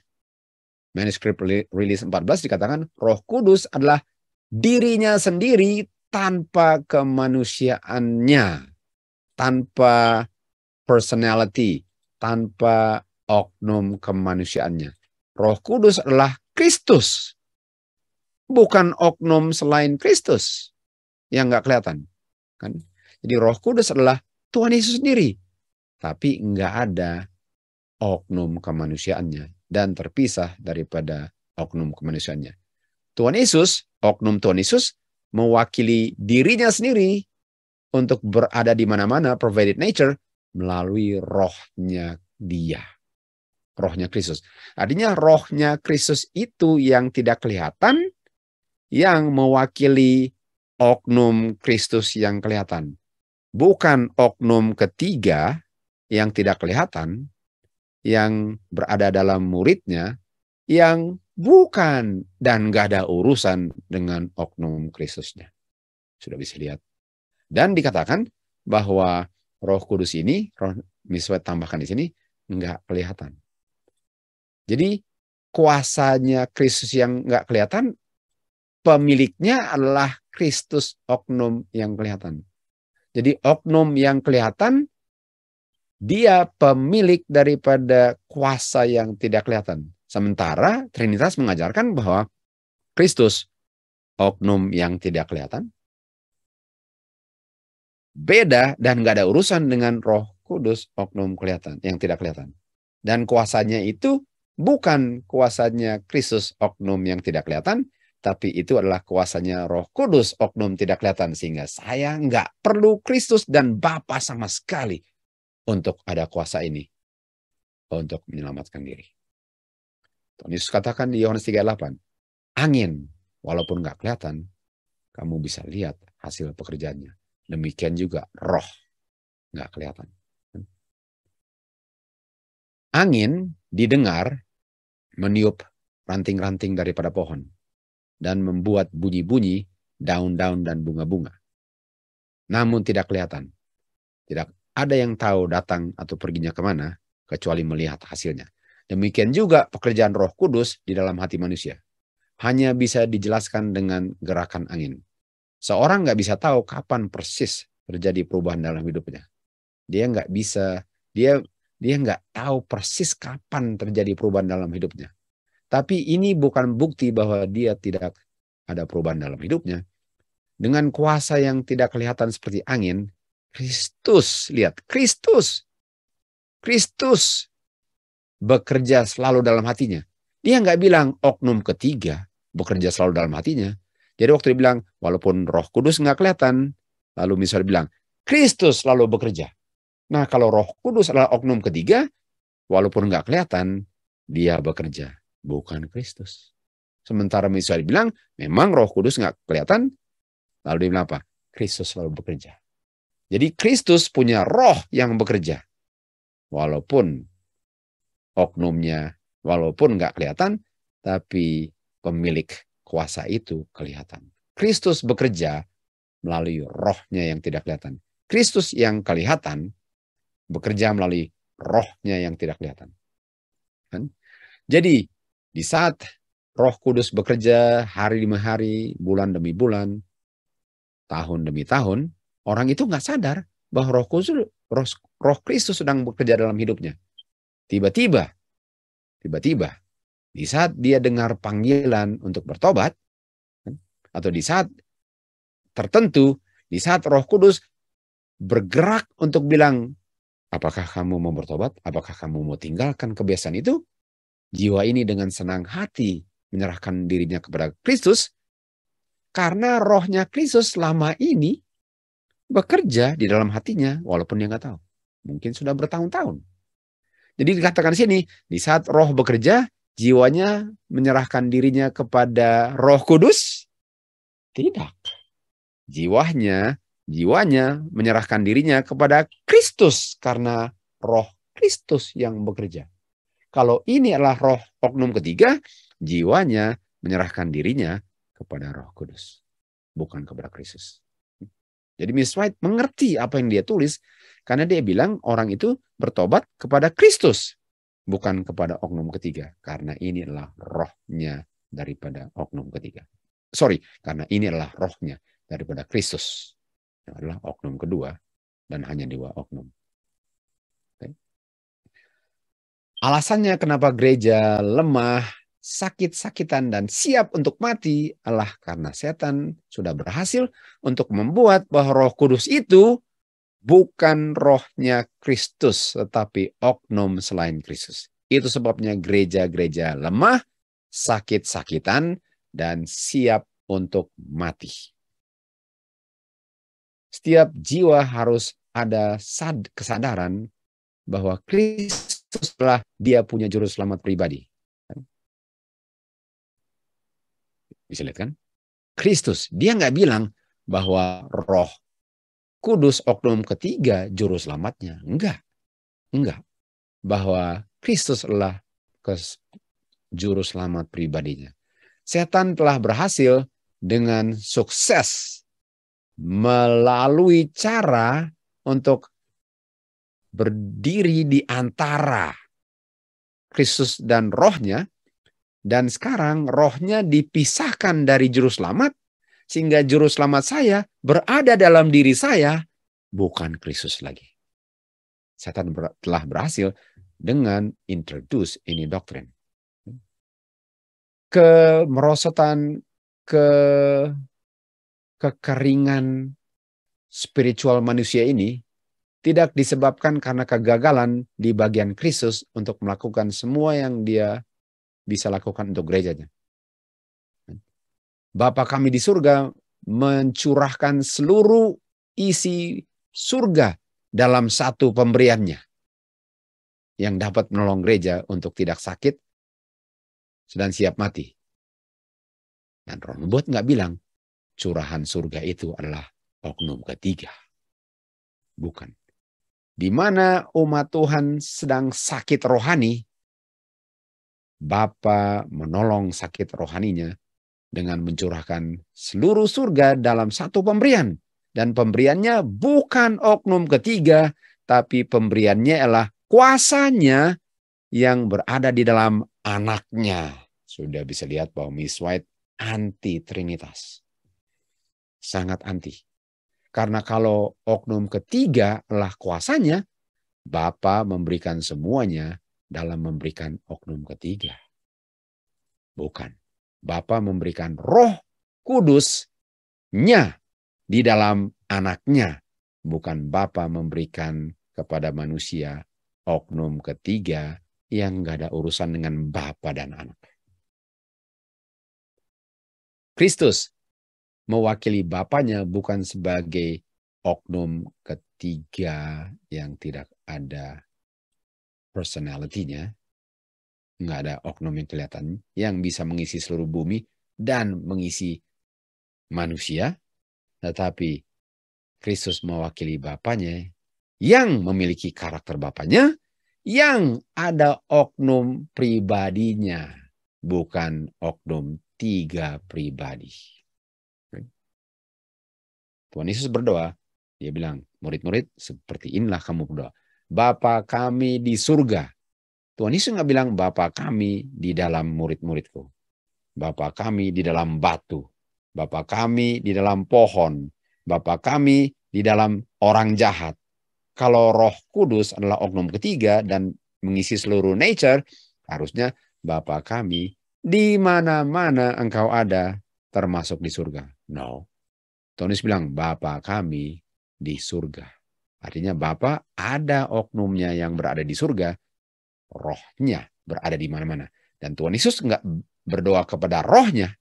manuskrip rilis 14 dikatakan Roh Kudus adalah dirinya sendiri tanpa kemanusiaannya, tanpa personality, tanpa oknum kemanusiaannya. Roh Kudus adalah Kristus, bukan oknum selain Kristus yang nggak kelihatan. Kan? Jadi Roh Kudus adalah Tuhan Yesus sendiri, tapi nggak ada oknum kemanusiaannya dan terpisah daripada oknum kemanusiaannya. Tuhan Yesus, oknum Tuhan Yesus mewakili dirinya sendiri untuk berada di mana-mana provided nature melalui rohnya dia. Rohnya Kristus. Artinya rohnya Kristus itu yang tidak kelihatan yang mewakili oknum Kristus yang kelihatan. Bukan oknum ketiga yang tidak kelihatan, yang berada dalam muridnya yang bukan dan gak ada urusan dengan oknum Kristusnya. Sudah bisa lihat. Dan dikatakan bahwa roh kudus ini, roh miswet tambahkan di sini, nggak kelihatan. Jadi kuasanya Kristus yang nggak kelihatan, pemiliknya adalah Kristus oknum yang kelihatan. Jadi oknum yang kelihatan dia pemilik daripada kuasa yang tidak kelihatan. Sementara Trinitas mengajarkan bahwa Kristus oknum yang tidak kelihatan. Beda dan nggak ada urusan dengan roh kudus oknum kelihatan yang tidak kelihatan. Dan kuasanya itu bukan kuasanya Kristus oknum yang tidak kelihatan, tapi itu adalah kuasanya Roh Kudus oknum tidak kelihatan sehingga saya nggak perlu Kristus dan Bapa sama sekali untuk ada kuasa ini untuk menyelamatkan diri. Tuhan Yesus katakan di Yohanes 3:8, angin walaupun nggak kelihatan, kamu bisa lihat hasil pekerjaannya. Demikian juga roh nggak kelihatan. Angin didengar meniup ranting-ranting daripada pohon dan membuat bunyi-bunyi daun-daun dan bunga-bunga. Namun tidak kelihatan. Tidak ada yang tahu datang atau perginya kemana, kecuali melihat hasilnya. Demikian juga pekerjaan roh kudus di dalam hati manusia. Hanya bisa dijelaskan dengan gerakan angin. Seorang nggak bisa tahu kapan persis terjadi perubahan dalam hidupnya. Dia nggak bisa, dia dia nggak tahu persis kapan terjadi perubahan dalam hidupnya. Tapi ini bukan bukti bahwa dia tidak ada perubahan dalam hidupnya. Dengan kuasa yang tidak kelihatan seperti angin, Kristus, lihat, Kristus. Kristus bekerja selalu dalam hatinya. Dia nggak bilang oknum ketiga bekerja selalu dalam hatinya. Jadi waktu dia bilang, walaupun roh kudus nggak kelihatan, lalu misalnya bilang, Kristus selalu bekerja. Nah kalau roh kudus adalah oknum ketiga, walaupun nggak kelihatan, dia bekerja. Bukan Kristus. Sementara misalnya bilang, memang roh kudus nggak kelihatan, lalu dia bilang apa? Kristus selalu bekerja. Jadi Kristus punya roh yang bekerja. Walaupun oknumnya, walaupun nggak kelihatan, tapi pemilik kuasa itu kelihatan. Kristus bekerja melalui rohnya yang tidak kelihatan. Kristus yang kelihatan bekerja melalui rohnya yang tidak kelihatan. Kan? Jadi di saat roh kudus bekerja hari demi hari, bulan demi bulan, tahun demi tahun, Orang itu nggak sadar bahwa Roh Kudus, Roh, Roh Kristus sedang bekerja dalam hidupnya. Tiba-tiba, tiba-tiba, di saat dia dengar panggilan untuk bertobat, atau di saat tertentu, di saat Roh Kudus bergerak untuk bilang, apakah kamu mau bertobat? Apakah kamu mau tinggalkan kebiasaan itu? Jiwa ini dengan senang hati menyerahkan dirinya kepada Kristus karena rohnya Kristus selama ini bekerja di dalam hatinya walaupun dia nggak tahu. Mungkin sudah bertahun-tahun. Jadi dikatakan di sini, di saat roh bekerja, jiwanya menyerahkan dirinya kepada roh kudus? Tidak. Jiwanya, jiwanya menyerahkan dirinya kepada Kristus karena roh Kristus yang bekerja. Kalau ini adalah roh oknum ketiga, jiwanya menyerahkan dirinya kepada roh kudus. Bukan kepada Kristus. Jadi Miss White mengerti apa yang dia tulis karena dia bilang orang itu bertobat kepada Kristus bukan kepada oknum ketiga karena inilah rohnya daripada oknum ketiga. Sorry, karena inilah rohnya daripada Kristus yang adalah oknum kedua dan hanya dewa oknum. Okay. Alasannya kenapa gereja lemah sakit-sakitan dan siap untuk mati, Allah karena setan sudah berhasil untuk membuat bahwa Roh Kudus itu bukan rohnya Kristus tetapi oknum selain Kristus. Itu sebabnya gereja-gereja lemah, sakit-sakitan dan siap untuk mati. Setiap jiwa harus ada sad kesadaran bahwa Kristus telah dia punya juru selamat pribadi Bisa lihat kan? Kristus. Dia nggak bilang bahwa roh kudus oknum ketiga juru selamatnya. Enggak. Enggak. Bahwa Kristus adalah juru selamat pribadinya. Setan telah berhasil dengan sukses melalui cara untuk berdiri di antara Kristus dan rohnya dan sekarang rohnya dipisahkan dari juru selamat, sehingga juru selamat saya berada dalam diri saya, bukan Kristus lagi. Setan telah berhasil dengan introduce ini doktrin. Kemerosotan, ke kekeringan spiritual manusia ini tidak disebabkan karena kegagalan di bagian Kristus untuk melakukan semua yang dia bisa lakukan untuk gerejanya. Bapa kami di surga mencurahkan seluruh isi surga dalam satu pemberiannya yang dapat menolong gereja untuk tidak sakit dan siap mati. Dan roh nubuat nggak bilang curahan surga itu adalah oknum ketiga. Bukan. Di mana umat Tuhan sedang sakit rohani, Bapa menolong sakit rohaninya dengan mencurahkan seluruh surga dalam satu pemberian. Dan pemberiannya bukan oknum ketiga, tapi pemberiannya ialah kuasanya yang berada di dalam anaknya. Sudah bisa lihat bahwa Miss White anti Trinitas. Sangat anti. Karena kalau oknum ketiga lah kuasanya, Bapa memberikan semuanya dalam memberikan oknum ketiga. Bukan. Bapa memberikan roh kudusnya di dalam anaknya. Bukan Bapa memberikan kepada manusia oknum ketiga yang gak ada urusan dengan Bapa dan anak. Kristus mewakili Bapaknya bukan sebagai oknum ketiga yang tidak ada personality-nya, nggak ada oknum yang kelihatan, yang bisa mengisi seluruh bumi dan mengisi manusia, tetapi Kristus mewakili Bapaknya yang memiliki karakter Bapaknya, yang ada oknum pribadinya, bukan oknum tiga pribadi. Tuhan Yesus berdoa, dia bilang, murid-murid seperti inilah kamu berdoa. Bapa kami di surga. Tuhan Yesus nggak bilang Bapa kami di dalam murid-muridku. Bapa kami di dalam batu. Bapa kami di dalam pohon. Bapa kami di dalam orang jahat. Kalau roh kudus adalah oknum ketiga dan mengisi seluruh nature, harusnya Bapa kami di mana-mana engkau ada termasuk di surga. No. Tuhan Yesus bilang, Bapa kami di surga. Artinya Bapak ada oknumnya yang berada di surga, rohnya berada di mana-mana. Dan Tuhan Yesus nggak berdoa kepada rohnya.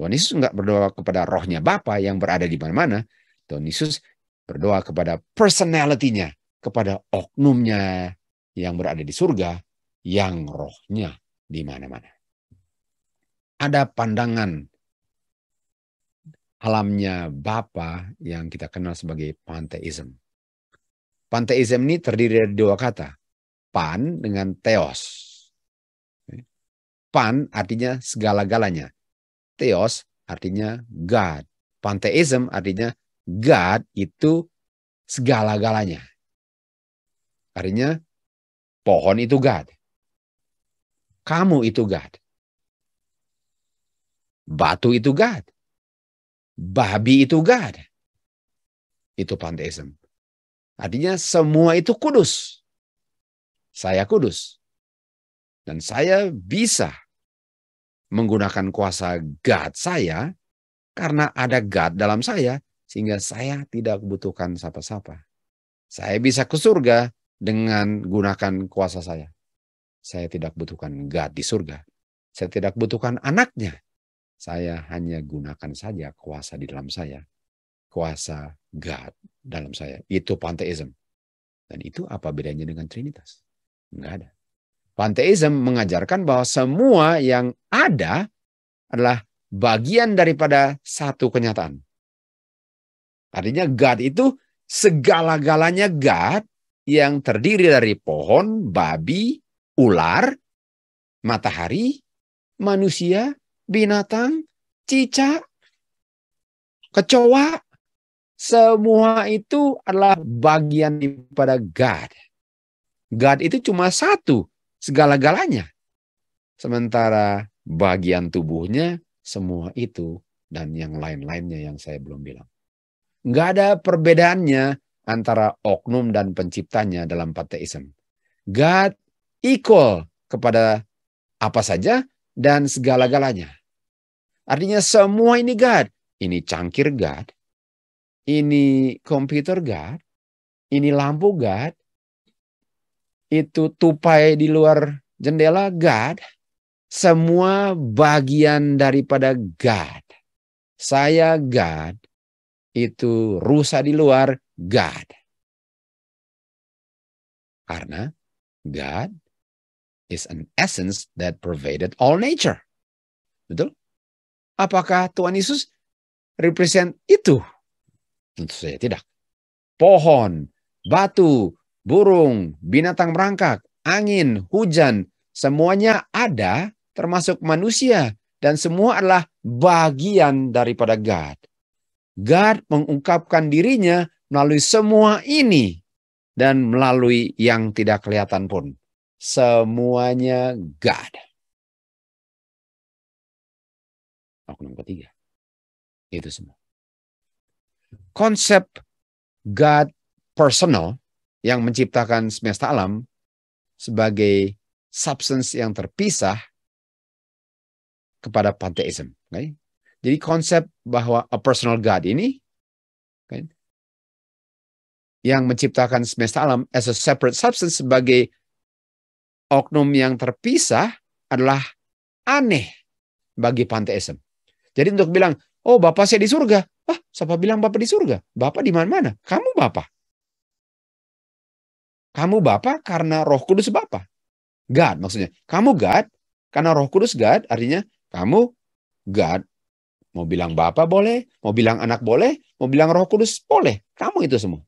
Tuhan Yesus nggak berdoa kepada rohnya Bapa yang berada di mana-mana. Tuhan Yesus berdoa kepada personalitinya, kepada oknumnya yang berada di surga, yang rohnya di mana-mana. Ada pandangan alamnya Bapa yang kita kenal sebagai panteisme. Panteisme ini terdiri dari dua kata, pan dengan teos. Pan artinya segala-galanya. Theos artinya God. Panteism artinya God itu segala-galanya. Artinya pohon itu God. Kamu itu God. Batu itu God babi itu God. Itu panteisme. Artinya semua itu kudus. Saya kudus. Dan saya bisa menggunakan kuasa God saya karena ada God dalam saya sehingga saya tidak butuhkan siapa-siapa. Saya bisa ke surga dengan gunakan kuasa saya. Saya tidak butuhkan God di surga. Saya tidak butuhkan anaknya saya hanya gunakan saja kuasa di dalam saya. Kuasa God dalam saya. Itu panteisme. Dan itu apa bedanya dengan Trinitas? Enggak ada. Panteisme mengajarkan bahwa semua yang ada adalah bagian daripada satu kenyataan. Artinya God itu segala-galanya God yang terdiri dari pohon, babi, ular, matahari, manusia, binatang, cicak, kecoa, semua itu adalah bagian daripada God. God itu cuma satu segala-galanya. Sementara bagian tubuhnya semua itu dan yang lain-lainnya yang saya belum bilang. Nggak ada perbedaannya antara oknum dan penciptanya dalam pateism. God equal kepada apa saja dan segala-galanya. Artinya semua ini God. Ini cangkir God. Ini komputer God. Ini lampu God. Itu tupai di luar jendela God. Semua bagian daripada God. Saya God. Itu rusa di luar God. Karena God is an essence that pervaded all nature. Betul? Apakah Tuhan Yesus represent itu? Tentu saja tidak. Pohon, batu, burung, binatang merangkak, angin, hujan, semuanya ada termasuk manusia dan semua adalah bagian daripada God. God mengungkapkan dirinya melalui semua ini dan melalui yang tidak kelihatan pun. Semuanya God. oknum ketiga. Itu semua. Konsep God personal yang menciptakan semesta alam sebagai substance yang terpisah kepada panteisme. Okay? Jadi konsep bahwa a personal God ini okay, yang menciptakan semesta alam as a separate substance sebagai oknum yang terpisah adalah aneh bagi panteisme. Jadi untuk bilang, oh Bapak saya di surga. Ah, siapa bilang Bapak di surga? Bapak di mana-mana. Kamu Bapak. Kamu Bapak karena roh kudus Bapak. God maksudnya. Kamu God karena roh kudus God artinya kamu God. Mau bilang Bapak boleh, mau bilang anak boleh, mau bilang roh kudus boleh. Kamu itu semua.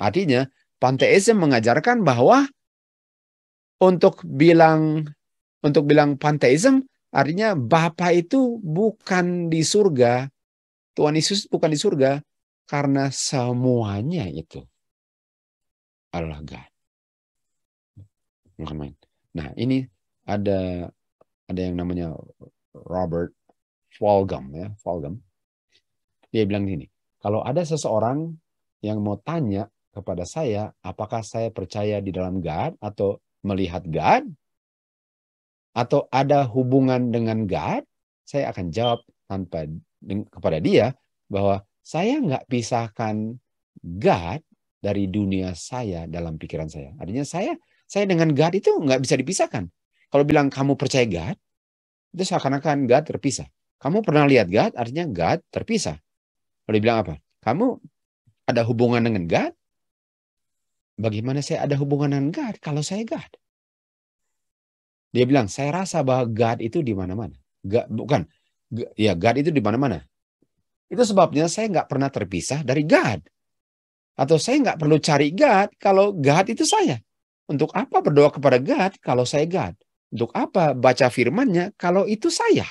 Artinya panteisme mengajarkan bahwa untuk bilang untuk bilang panteisme Artinya Bapa itu bukan di surga, Tuhan Yesus bukan di surga karena semuanya itu Allah God. Bukan main. Nah ini ada ada yang namanya Robert Falgum ya Falgum. Dia bilang gini, kalau ada seseorang yang mau tanya kepada saya apakah saya percaya di dalam God atau melihat God, atau ada hubungan dengan God, saya akan jawab tanpa kepada dia bahwa saya nggak pisahkan God dari dunia saya dalam pikiran saya. Artinya saya saya dengan God itu nggak bisa dipisahkan. Kalau bilang kamu percaya God, itu seakan-akan God terpisah. Kamu pernah lihat God, artinya God terpisah. Kalau dibilang apa? Kamu ada hubungan dengan God? Bagaimana saya ada hubungan dengan God kalau saya God? Dia bilang, saya rasa bahwa God itu di mana-mana. Gak, Bukan, God, ya God itu di mana-mana. Itu sebabnya saya nggak pernah terpisah dari God. Atau saya nggak perlu cari God kalau God itu saya. Untuk apa berdoa kepada God kalau saya God? Untuk apa baca firmannya kalau itu saya?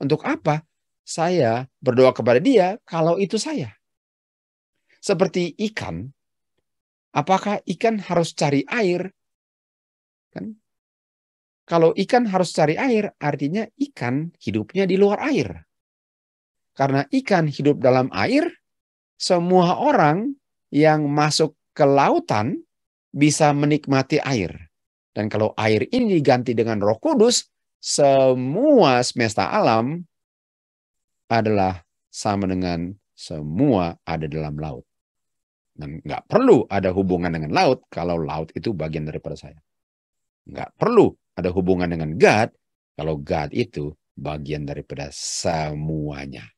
Untuk apa saya berdoa kepada dia kalau itu saya? Seperti ikan, apakah ikan harus cari air? Kan? Kalau ikan harus cari air, artinya ikan hidupnya di luar air. Karena ikan hidup dalam air, semua orang yang masuk ke lautan bisa menikmati air. Dan kalau air ini diganti dengan Roh Kudus, semua semesta alam adalah sama dengan semua ada dalam laut. Dan nggak perlu ada hubungan dengan laut kalau laut itu bagian daripada saya. Nggak perlu ada hubungan dengan God, kalau God itu bagian daripada semuanya.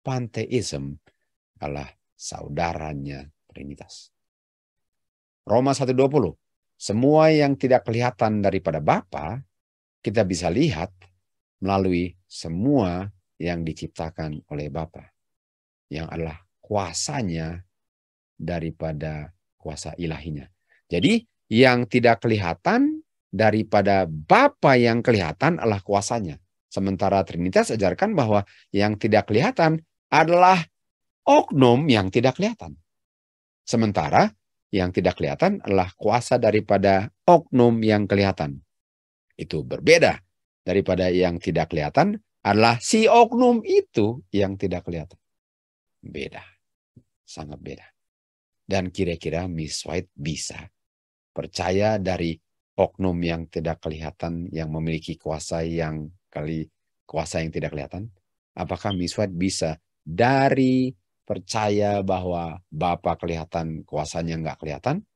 Panteism adalah saudaranya Trinitas. Roma 1.20, semua yang tidak kelihatan daripada Bapa kita bisa lihat melalui semua yang diciptakan oleh Bapa yang adalah kuasanya daripada kuasa ilahinya. Jadi yang tidak kelihatan daripada Bapa yang kelihatan adalah kuasanya. Sementara Trinitas ajarkan bahwa yang tidak kelihatan adalah oknum yang tidak kelihatan. Sementara yang tidak kelihatan adalah kuasa daripada oknum yang kelihatan. Itu berbeda daripada yang tidak kelihatan adalah si oknum itu yang tidak kelihatan. Beda. Sangat beda. Dan kira-kira Miss White bisa percaya dari oknum yang tidak kelihatan yang memiliki kuasa yang kali kuasa yang tidak kelihatan? Apakah Miswat bisa dari percaya bahwa bapak kelihatan kuasanya nggak kelihatan?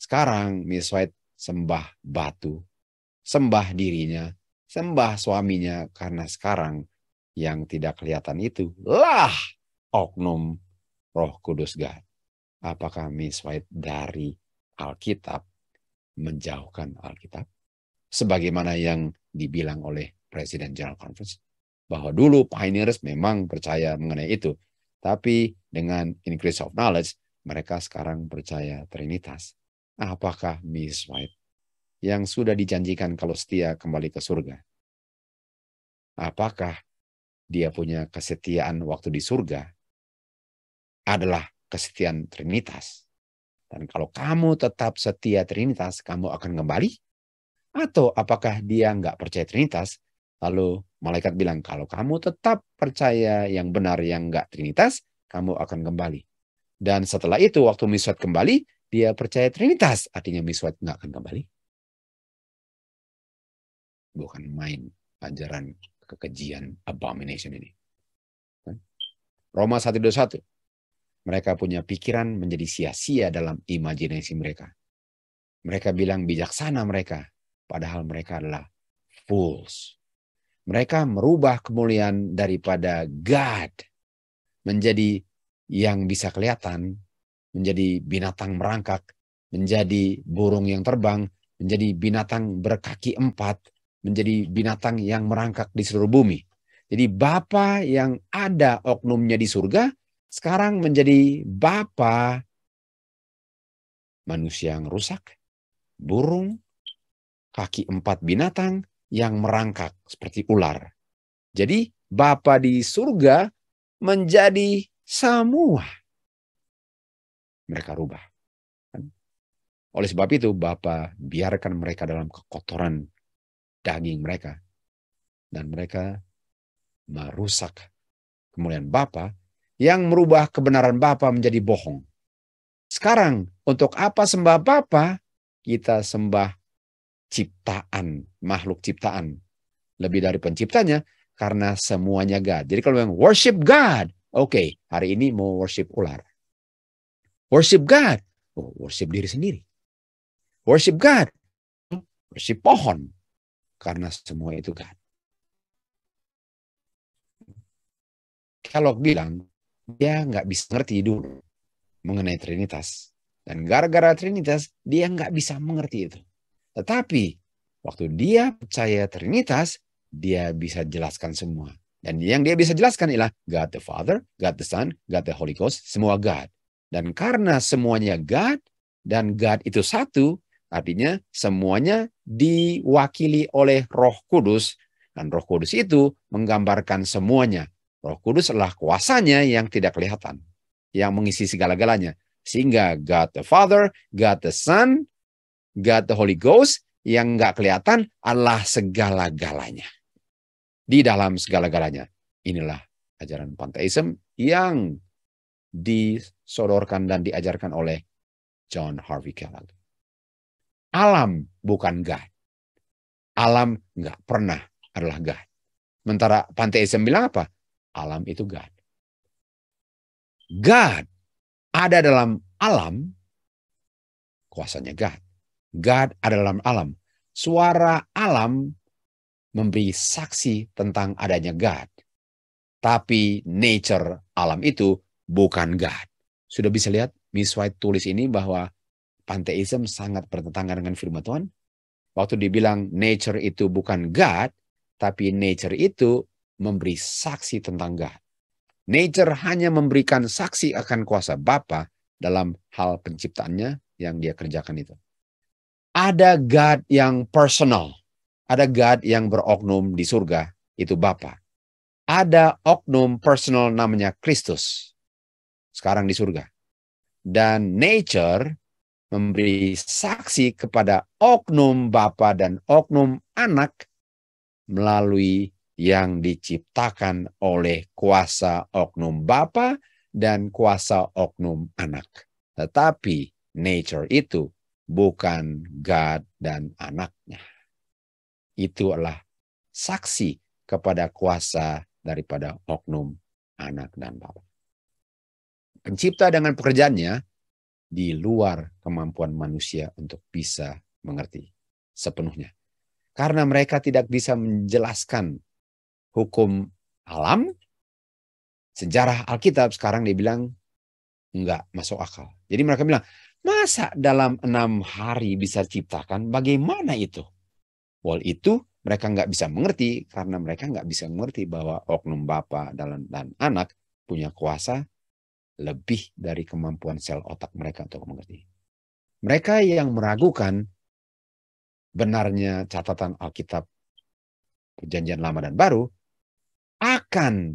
Sekarang Miswat sembah batu, sembah dirinya, sembah suaminya karena sekarang yang tidak kelihatan itu lah oknum roh kudus God. Apakah Miss White dari Alkitab menjauhkan Alkitab. Sebagaimana yang dibilang oleh Presiden General Conference. Bahwa dulu pioneers memang percaya mengenai itu. Tapi dengan increase of knowledge, mereka sekarang percaya Trinitas. Apakah Miss White yang sudah dijanjikan kalau setia kembali ke surga? Apakah dia punya kesetiaan waktu di surga adalah kesetiaan Trinitas? Dan kalau kamu tetap setia Trinitas, kamu akan kembali? Atau apakah dia nggak percaya Trinitas? Lalu malaikat bilang, kalau kamu tetap percaya yang benar yang nggak Trinitas, kamu akan kembali. Dan setelah itu waktu miswat kembali, dia percaya Trinitas. Artinya miswat nggak akan kembali. Bukan main ajaran kekejian abomination ini. Kan? Roma 121. Mereka punya pikiran menjadi sia-sia dalam imajinasi mereka. Mereka bilang bijaksana mereka, padahal mereka adalah fools. Mereka merubah kemuliaan daripada God menjadi yang bisa kelihatan, menjadi binatang merangkak, menjadi burung yang terbang, menjadi binatang berkaki empat, menjadi binatang yang merangkak di seluruh bumi. Jadi Bapa yang ada oknumnya di surga sekarang menjadi bapa manusia yang rusak, burung, kaki empat binatang yang merangkak seperti ular. Jadi bapa di surga menjadi semua. Mereka rubah. Oleh sebab itu Bapa biarkan mereka dalam kekotoran daging mereka. Dan mereka merusak kemuliaan Bapa yang merubah kebenaran Bapa menjadi bohong. Sekarang, untuk apa sembah Bapa? Kita sembah ciptaan, makhluk ciptaan. Lebih dari penciptanya, karena semuanya God. Jadi kalau yang worship God, oke, okay, hari ini mau worship ular. Worship God, oh, worship diri sendiri. Worship God, worship pohon. Karena semua itu God. Kalau bilang dia nggak bisa ngerti dulu mengenai Trinitas. Dan gara-gara Trinitas, dia nggak bisa mengerti itu. Tetapi, waktu dia percaya Trinitas, dia bisa jelaskan semua. Dan yang dia bisa jelaskan ialah God the Father, God the Son, God the Holy Ghost, semua God. Dan karena semuanya God, dan God itu satu, Artinya semuanya diwakili oleh roh kudus. Dan roh kudus itu menggambarkan semuanya. Roh Kudus adalah kuasanya yang tidak kelihatan, yang mengisi segala-galanya. Sehingga God the Father, God the Son, God the Holy Ghost yang nggak kelihatan adalah segala-galanya. Di dalam segala-galanya. Inilah ajaran panteism yang disodorkan dan diajarkan oleh John Harvey Kellogg. Alam bukan God. Alam nggak pernah adalah God. Sementara panteism bilang apa? Alam itu God. God ada dalam alam, kuasanya God. God ada dalam alam. Suara alam memberi saksi tentang adanya God. Tapi nature alam itu bukan God. Sudah bisa lihat Miss White tulis ini bahwa panteisme sangat bertentangan dengan firman Tuhan. Waktu dibilang nature itu bukan God, tapi nature itu memberi saksi tentang God. Nature hanya memberikan saksi akan kuasa Bapa dalam hal penciptaannya yang dia kerjakan itu. Ada God yang personal. Ada God yang beroknum di surga, itu Bapa. Ada oknum personal namanya Kristus. Sekarang di surga. Dan nature memberi saksi kepada oknum Bapa dan oknum anak melalui yang diciptakan oleh kuasa oknum bapa dan kuasa oknum anak. Tetapi nature itu bukan God dan anaknya. Itu adalah saksi kepada kuasa daripada oknum anak dan bapa. Pencipta dengan pekerjaannya di luar kemampuan manusia untuk bisa mengerti sepenuhnya. Karena mereka tidak bisa menjelaskan hukum alam, sejarah Alkitab sekarang dia bilang nggak masuk akal. Jadi mereka bilang, masa dalam enam hari bisa ciptakan bagaimana itu? Wal itu mereka nggak bisa mengerti karena mereka nggak bisa mengerti bahwa oknum bapak dan, dan anak punya kuasa lebih dari kemampuan sel otak mereka untuk mengerti. Mereka yang meragukan benarnya catatan Alkitab perjanjian lama dan baru akan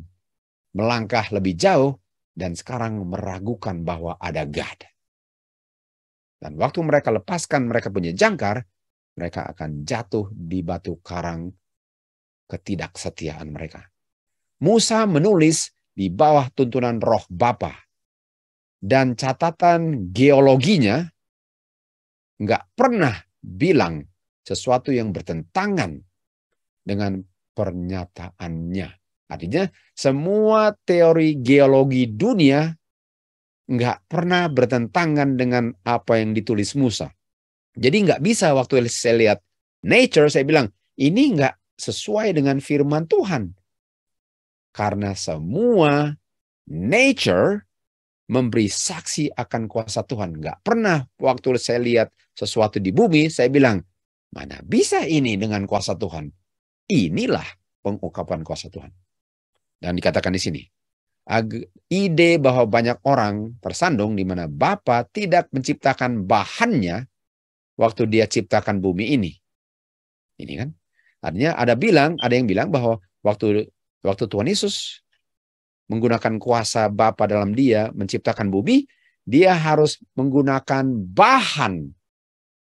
melangkah lebih jauh dan sekarang meragukan bahwa ada God. Dan waktu mereka lepaskan mereka punya jangkar, mereka akan jatuh di batu karang ketidaksetiaan mereka. Musa menulis di bawah tuntunan roh Bapa dan catatan geologinya nggak pernah bilang sesuatu yang bertentangan dengan pernyataannya Artinya semua teori geologi dunia nggak pernah bertentangan dengan apa yang ditulis Musa. Jadi nggak bisa waktu saya lihat Nature, saya bilang ini nggak sesuai dengan firman Tuhan. Karena semua Nature memberi saksi akan kuasa Tuhan. Nggak pernah waktu saya lihat sesuatu di bumi, saya bilang, mana bisa ini dengan kuasa Tuhan? Inilah pengungkapan kuasa Tuhan. Dan dikatakan di sini, ide bahwa banyak orang tersandung di mana Bapa tidak menciptakan bahannya waktu dia ciptakan bumi ini. Ini kan? Artinya ada bilang, ada yang bilang bahwa waktu waktu Tuhan Yesus menggunakan kuasa Bapa dalam dia menciptakan bumi, dia harus menggunakan bahan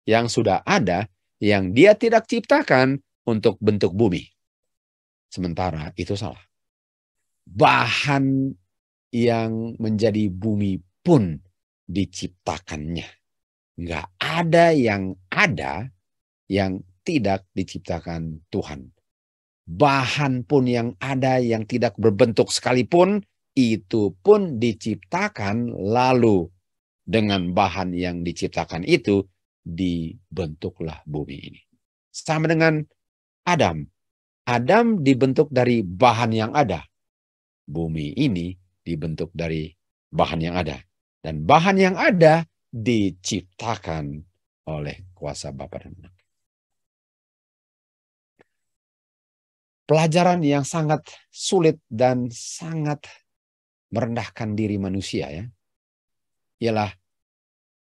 yang sudah ada yang dia tidak ciptakan untuk bentuk bumi. Sementara itu salah bahan yang menjadi bumi pun diciptakannya. Nggak ada yang ada yang tidak diciptakan Tuhan. Bahan pun yang ada yang tidak berbentuk sekalipun, itu pun diciptakan lalu dengan bahan yang diciptakan itu dibentuklah bumi ini. Sama dengan Adam. Adam dibentuk dari bahan yang ada bumi ini dibentuk dari bahan yang ada. Dan bahan yang ada diciptakan oleh kuasa Bapa dan Anak. Pelajaran yang sangat sulit dan sangat merendahkan diri manusia ya. Ialah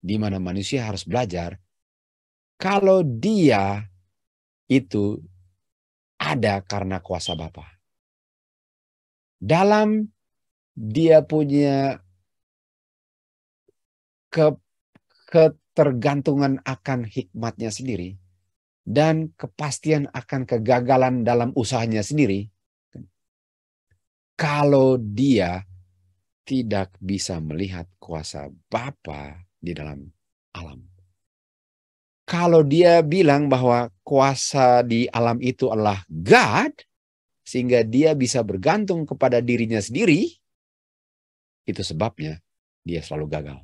di mana manusia harus belajar kalau dia itu ada karena kuasa Bapak dalam dia punya ke, ketergantungan akan hikmatnya sendiri dan kepastian akan kegagalan dalam usahanya sendiri kalau dia tidak bisa melihat kuasa Bapa di dalam alam. Kalau dia bilang bahwa kuasa di alam itu adalah God, sehingga dia bisa bergantung kepada dirinya sendiri, itu sebabnya dia selalu gagal.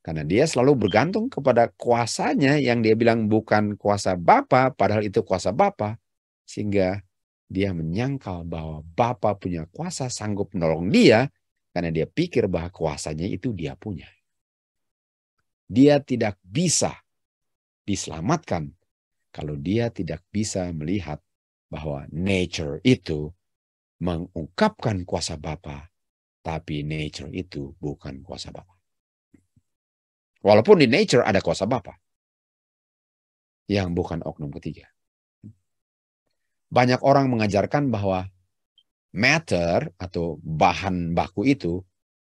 Karena dia selalu bergantung kepada kuasanya yang dia bilang bukan kuasa Bapa, padahal itu kuasa Bapa. Sehingga dia menyangkal bahwa Bapa punya kuasa sanggup menolong dia karena dia pikir bahwa kuasanya itu dia punya. Dia tidak bisa diselamatkan kalau dia tidak bisa melihat bahwa nature itu mengungkapkan kuasa Bapa, tapi nature itu bukan kuasa Bapa. Walaupun di nature ada kuasa Bapa yang bukan oknum ketiga. Banyak orang mengajarkan bahwa matter atau bahan baku itu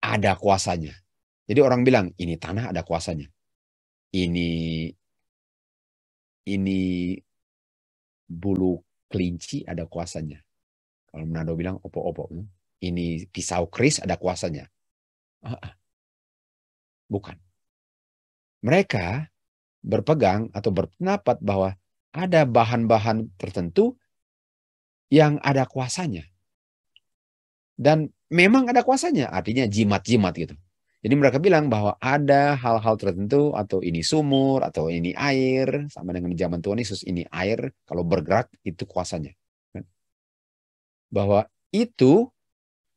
ada kuasanya. Jadi orang bilang ini tanah ada kuasanya. Ini ini bulu kelinci ada kuasanya. Kalau Manado bilang opo-opo, hmm? ini pisau keris ada kuasanya. Bukan. Mereka berpegang atau berpendapat bahwa ada bahan-bahan tertentu yang ada kuasanya. Dan memang ada kuasanya, artinya jimat-jimat gitu. Jadi mereka bilang bahwa ada hal-hal tertentu atau ini sumur atau ini air sama dengan zaman Tuhan Yesus ini air kalau bergerak itu kuasanya. Kan? Bahwa itu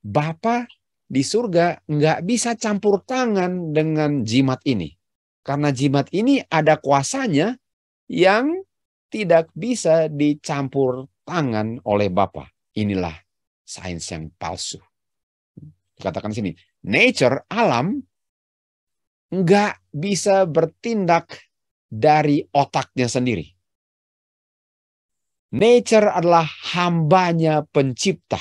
Bapa di surga nggak bisa campur tangan dengan jimat ini. Karena jimat ini ada kuasanya yang tidak bisa dicampur tangan oleh Bapa. Inilah sains yang palsu. Dikatakan sini, nature, alam, nggak bisa bertindak dari otaknya sendiri. Nature adalah hambanya pencipta.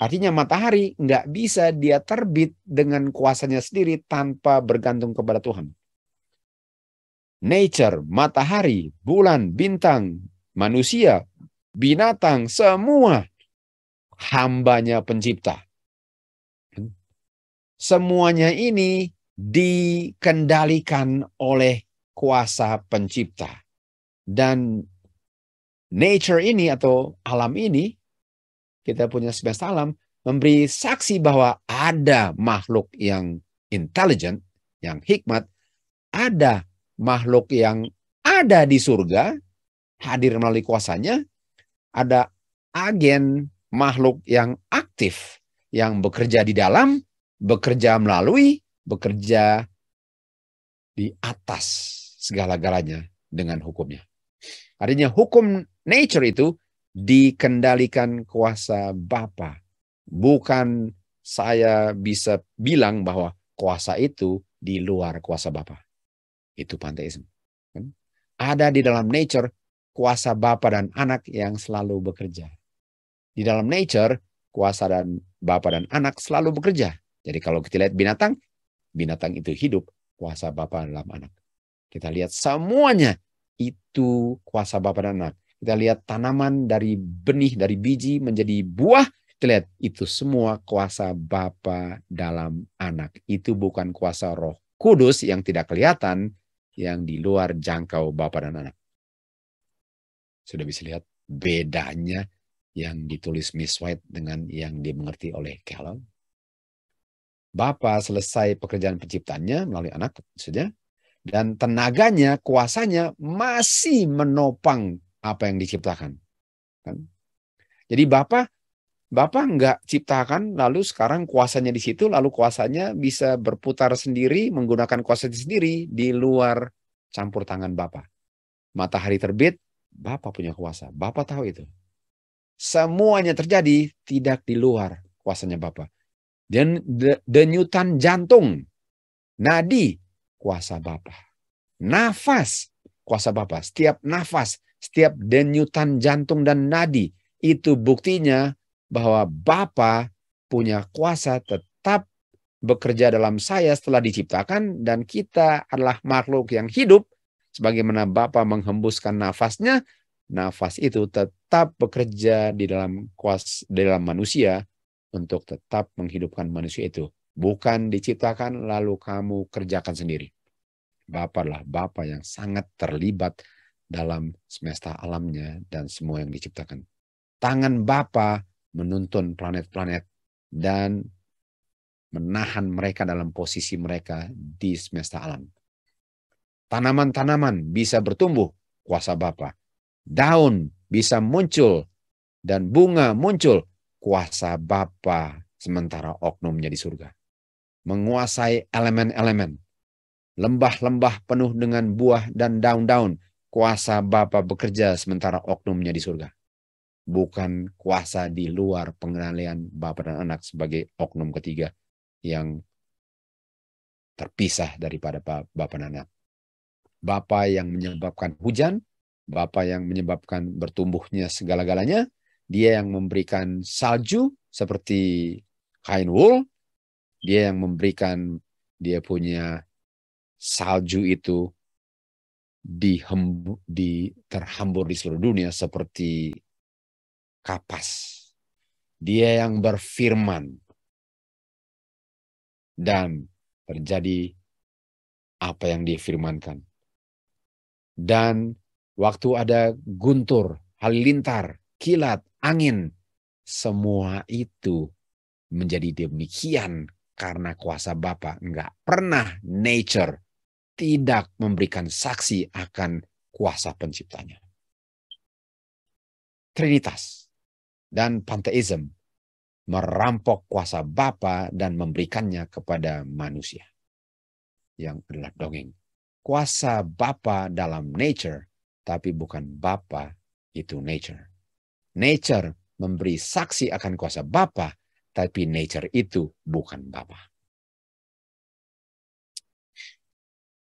Artinya matahari nggak bisa dia terbit dengan kuasanya sendiri tanpa bergantung kepada Tuhan. Nature, matahari, bulan, bintang, manusia, binatang, semua hambanya pencipta. Semuanya ini dikendalikan oleh kuasa pencipta. Dan nature ini atau alam ini, kita punya semesta alam, memberi saksi bahwa ada makhluk yang intelligent, yang hikmat, ada makhluk yang ada di surga, hadir melalui kuasanya, ada agen makhluk yang aktif, yang bekerja di dalam, bekerja melalui, bekerja di atas segala-galanya dengan hukumnya. Artinya hukum nature itu dikendalikan kuasa Bapa. Bukan saya bisa bilang bahwa kuasa itu di luar kuasa Bapa. Itu panteisme. Kan? Ada di dalam nature kuasa Bapa dan anak yang selalu bekerja. Di dalam nature kuasa dan Bapa dan anak selalu bekerja. Jadi kalau kita lihat binatang, binatang itu hidup, kuasa Bapa dalam anak. Kita lihat semuanya itu kuasa Bapa dan anak. Kita lihat tanaman dari benih, dari biji menjadi buah. Kita lihat itu semua kuasa Bapa dalam anak. Itu bukan kuasa roh kudus yang tidak kelihatan, yang di luar jangkau Bapa dan anak. Sudah bisa lihat bedanya yang ditulis Miss White dengan yang dimengerti oleh Kellogg. Bapa selesai pekerjaan penciptanya melalui anak maksudnya dan tenaganya, kuasanya masih menopang apa yang diciptakan. Kan? Jadi Bapa Bapak nggak ciptakan lalu sekarang kuasanya di situ lalu kuasanya bisa berputar sendiri menggunakan kuasa sendiri di luar campur tangan Bapak. Matahari terbit, Bapak punya kuasa. Bapak tahu itu. Semuanya terjadi tidak di luar kuasanya Bapak dan denyutan jantung, nadi kuasa Bapa. Nafas kuasa Bapa. Setiap nafas, setiap denyutan jantung dan nadi itu buktinya bahwa Bapa punya kuasa tetap bekerja dalam saya setelah diciptakan dan kita adalah makhluk yang hidup sebagaimana Bapa menghembuskan nafasnya nafas itu tetap bekerja di dalam kuas di dalam manusia untuk tetap menghidupkan manusia itu. Bukan diciptakan lalu kamu kerjakan sendiri. Bapaklah adalah Bapa yang sangat terlibat dalam semesta alamnya dan semua yang diciptakan. Tangan Bapa menuntun planet-planet dan menahan mereka dalam posisi mereka di semesta alam. Tanaman-tanaman bisa bertumbuh kuasa Bapa. Daun bisa muncul dan bunga muncul kuasa Bapa sementara oknumnya di surga. Menguasai elemen-elemen. Lembah-lembah penuh dengan buah dan daun-daun. Kuasa Bapa bekerja sementara oknumnya di surga. Bukan kuasa di luar pengenalian Bapa dan anak sebagai oknum ketiga yang terpisah daripada Bapak dan anak. Bapak yang menyebabkan hujan, Bapak yang menyebabkan bertumbuhnya segala-galanya, dia yang memberikan salju seperti kain wool. Dia yang memberikan dia punya salju itu di, di, terhambur di seluruh dunia seperti kapas. Dia yang berfirman. Dan terjadi apa yang dia firmankan. Dan waktu ada guntur, halilintar, kilat, angin. Semua itu menjadi demikian karena kuasa Bapa Enggak pernah nature tidak memberikan saksi akan kuasa penciptanya. Trinitas dan pantheism merampok kuasa Bapa dan memberikannya kepada manusia yang adalah dongeng. Kuasa Bapa dalam nature tapi bukan Bapa itu nature. Nature memberi saksi akan kuasa Bapa, tapi nature itu bukan Bapa.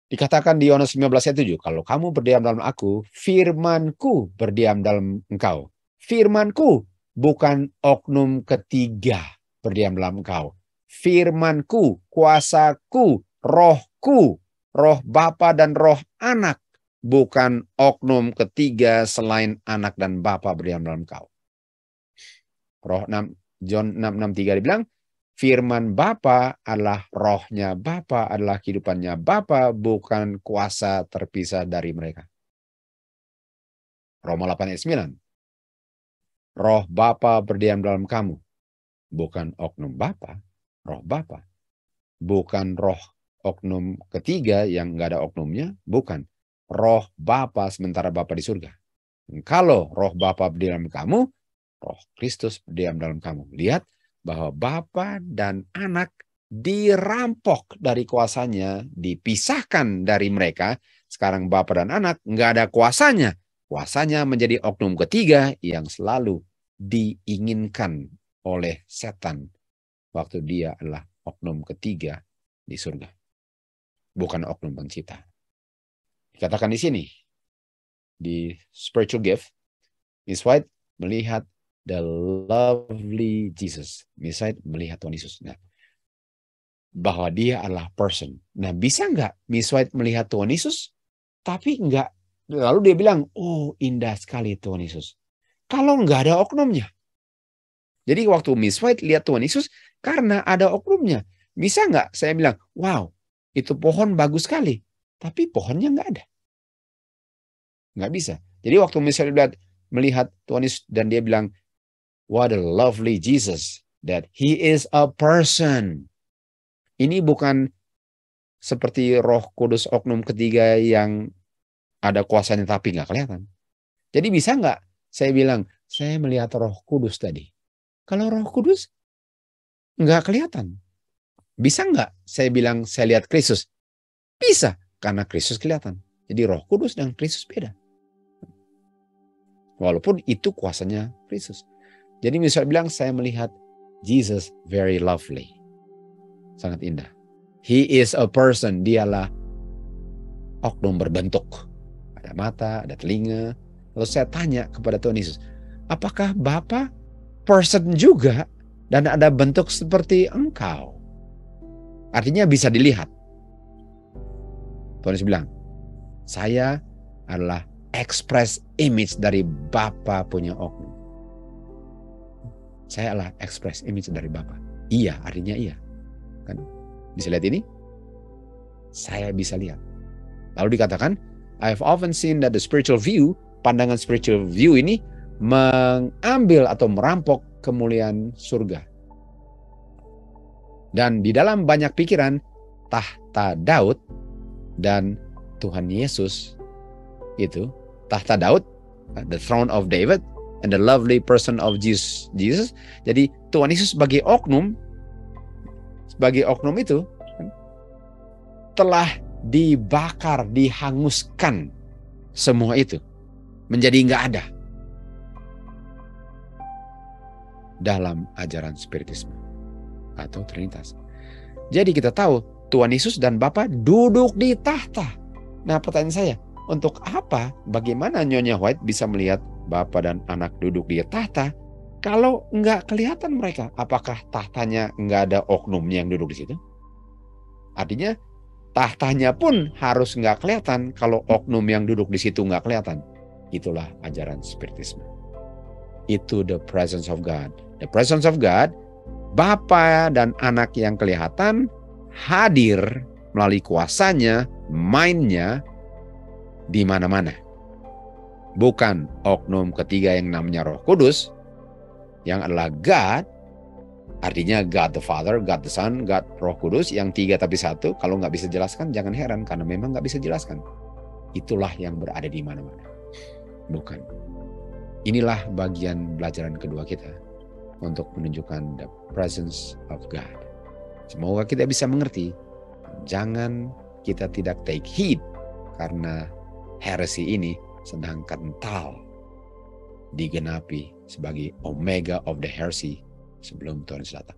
Dikatakan di Yohanes 15 ayat 7, kalau kamu berdiam dalam aku, firmanku berdiam dalam engkau. Firmanku bukan oknum ketiga berdiam dalam engkau. Firmanku, kuasaku, rohku, roh Bapa dan roh anak bukan oknum ketiga selain anak dan bapa berdiam dalam kau. Roh 6, John 663 dibilang, firman Bapa adalah rohnya Bapa adalah kehidupannya Bapa bukan kuasa terpisah dari mereka. Roma 8 ayat 9. Roh Bapa berdiam dalam kamu. Bukan oknum Bapa, roh Bapa. Bukan roh oknum ketiga yang nggak ada oknumnya, bukan roh Bapa sementara Bapa di surga. kalau roh Bapa di dalam kamu, roh Kristus diam dalam kamu. Lihat bahwa Bapa dan anak dirampok dari kuasanya, dipisahkan dari mereka. Sekarang Bapa dan anak nggak ada kuasanya. Kuasanya menjadi oknum ketiga yang selalu diinginkan oleh setan. Waktu dia adalah oknum ketiga di surga. Bukan oknum pencipta. Dikatakan di sini di spiritual gift, Miss White melihat the lovely Jesus. Miss White melihat Tuhan Yesus. Nah, bahwa dia adalah person. Nah, bisa nggak Miss White melihat Tuhan Yesus, tapi nggak lalu dia bilang, oh indah sekali Tuhan Yesus. Kalau nggak ada oknumnya. Jadi waktu Miss White lihat Tuhan Yesus karena ada oknumnya. Bisa nggak saya bilang, wow itu pohon bagus sekali. Tapi pohonnya nggak ada. Nggak bisa. Jadi waktu misalnya melihat, melihat Tuhan Yesus dan dia bilang, What a lovely Jesus. That he is a person. Ini bukan seperti roh kudus oknum ketiga yang ada kuasanya tapi nggak kelihatan. Jadi bisa nggak saya bilang, saya melihat roh kudus tadi. Kalau roh kudus nggak kelihatan. Bisa nggak saya bilang saya lihat Kristus? Bisa. Karena Kristus kelihatan. Jadi roh kudus dan Kristus beda. Walaupun itu kuasanya Kristus. Jadi misalnya bilang saya melihat Jesus very lovely. Sangat indah. He is a person. Dialah oknum berbentuk. Ada mata, ada telinga. Lalu saya tanya kepada Tuhan Yesus. Apakah Bapak person juga dan ada bentuk seperti engkau? Artinya bisa dilihat. Tuhan bilang, saya adalah express image dari Bapa punya oknum. Saya adalah express image dari Bapa. Iya, artinya iya. Kan? Bisa lihat ini? Saya bisa lihat. Lalu dikatakan, I have often seen that the spiritual view, pandangan spiritual view ini mengambil atau merampok kemuliaan surga. Dan di dalam banyak pikiran, tahta Daud dan Tuhan Yesus itu tahta Daud, uh, the throne of David and the lovely person of Jesus. Jesus. Jadi Tuhan Yesus sebagai oknum sebagai oknum itu telah dibakar, dihanguskan semua itu menjadi nggak ada dalam ajaran spiritisme atau trinitas. Jadi kita tahu Tuhan Yesus dan Bapa duduk di tahta. Nah pertanyaan saya, untuk apa bagaimana Nyonya White bisa melihat Bapa dan anak duduk di tahta kalau nggak kelihatan mereka? Apakah tahtanya nggak ada oknumnya yang duduk di situ? Artinya tahtanya pun harus nggak kelihatan kalau oknum yang duduk di situ nggak kelihatan. Itulah ajaran spiritisme. Itu the presence of God. The presence of God, Bapa dan anak yang kelihatan, hadir melalui kuasanya, mainnya di mana-mana. Bukan oknum ketiga yang namanya Roh Kudus, yang adalah God, artinya God the Father, God the Son, God Roh Kudus, yang tiga tapi satu. Kalau nggak bisa jelaskan, jangan heran karena memang nggak bisa jelaskan. Itulah yang berada di mana-mana. Bukan. Inilah bagian pelajaran kedua kita untuk menunjukkan the presence of God. Semoga kita bisa mengerti. Jangan kita tidak take heed karena heresi ini sedang kental digenapi sebagai omega of the heresy sebelum Tuhan datang.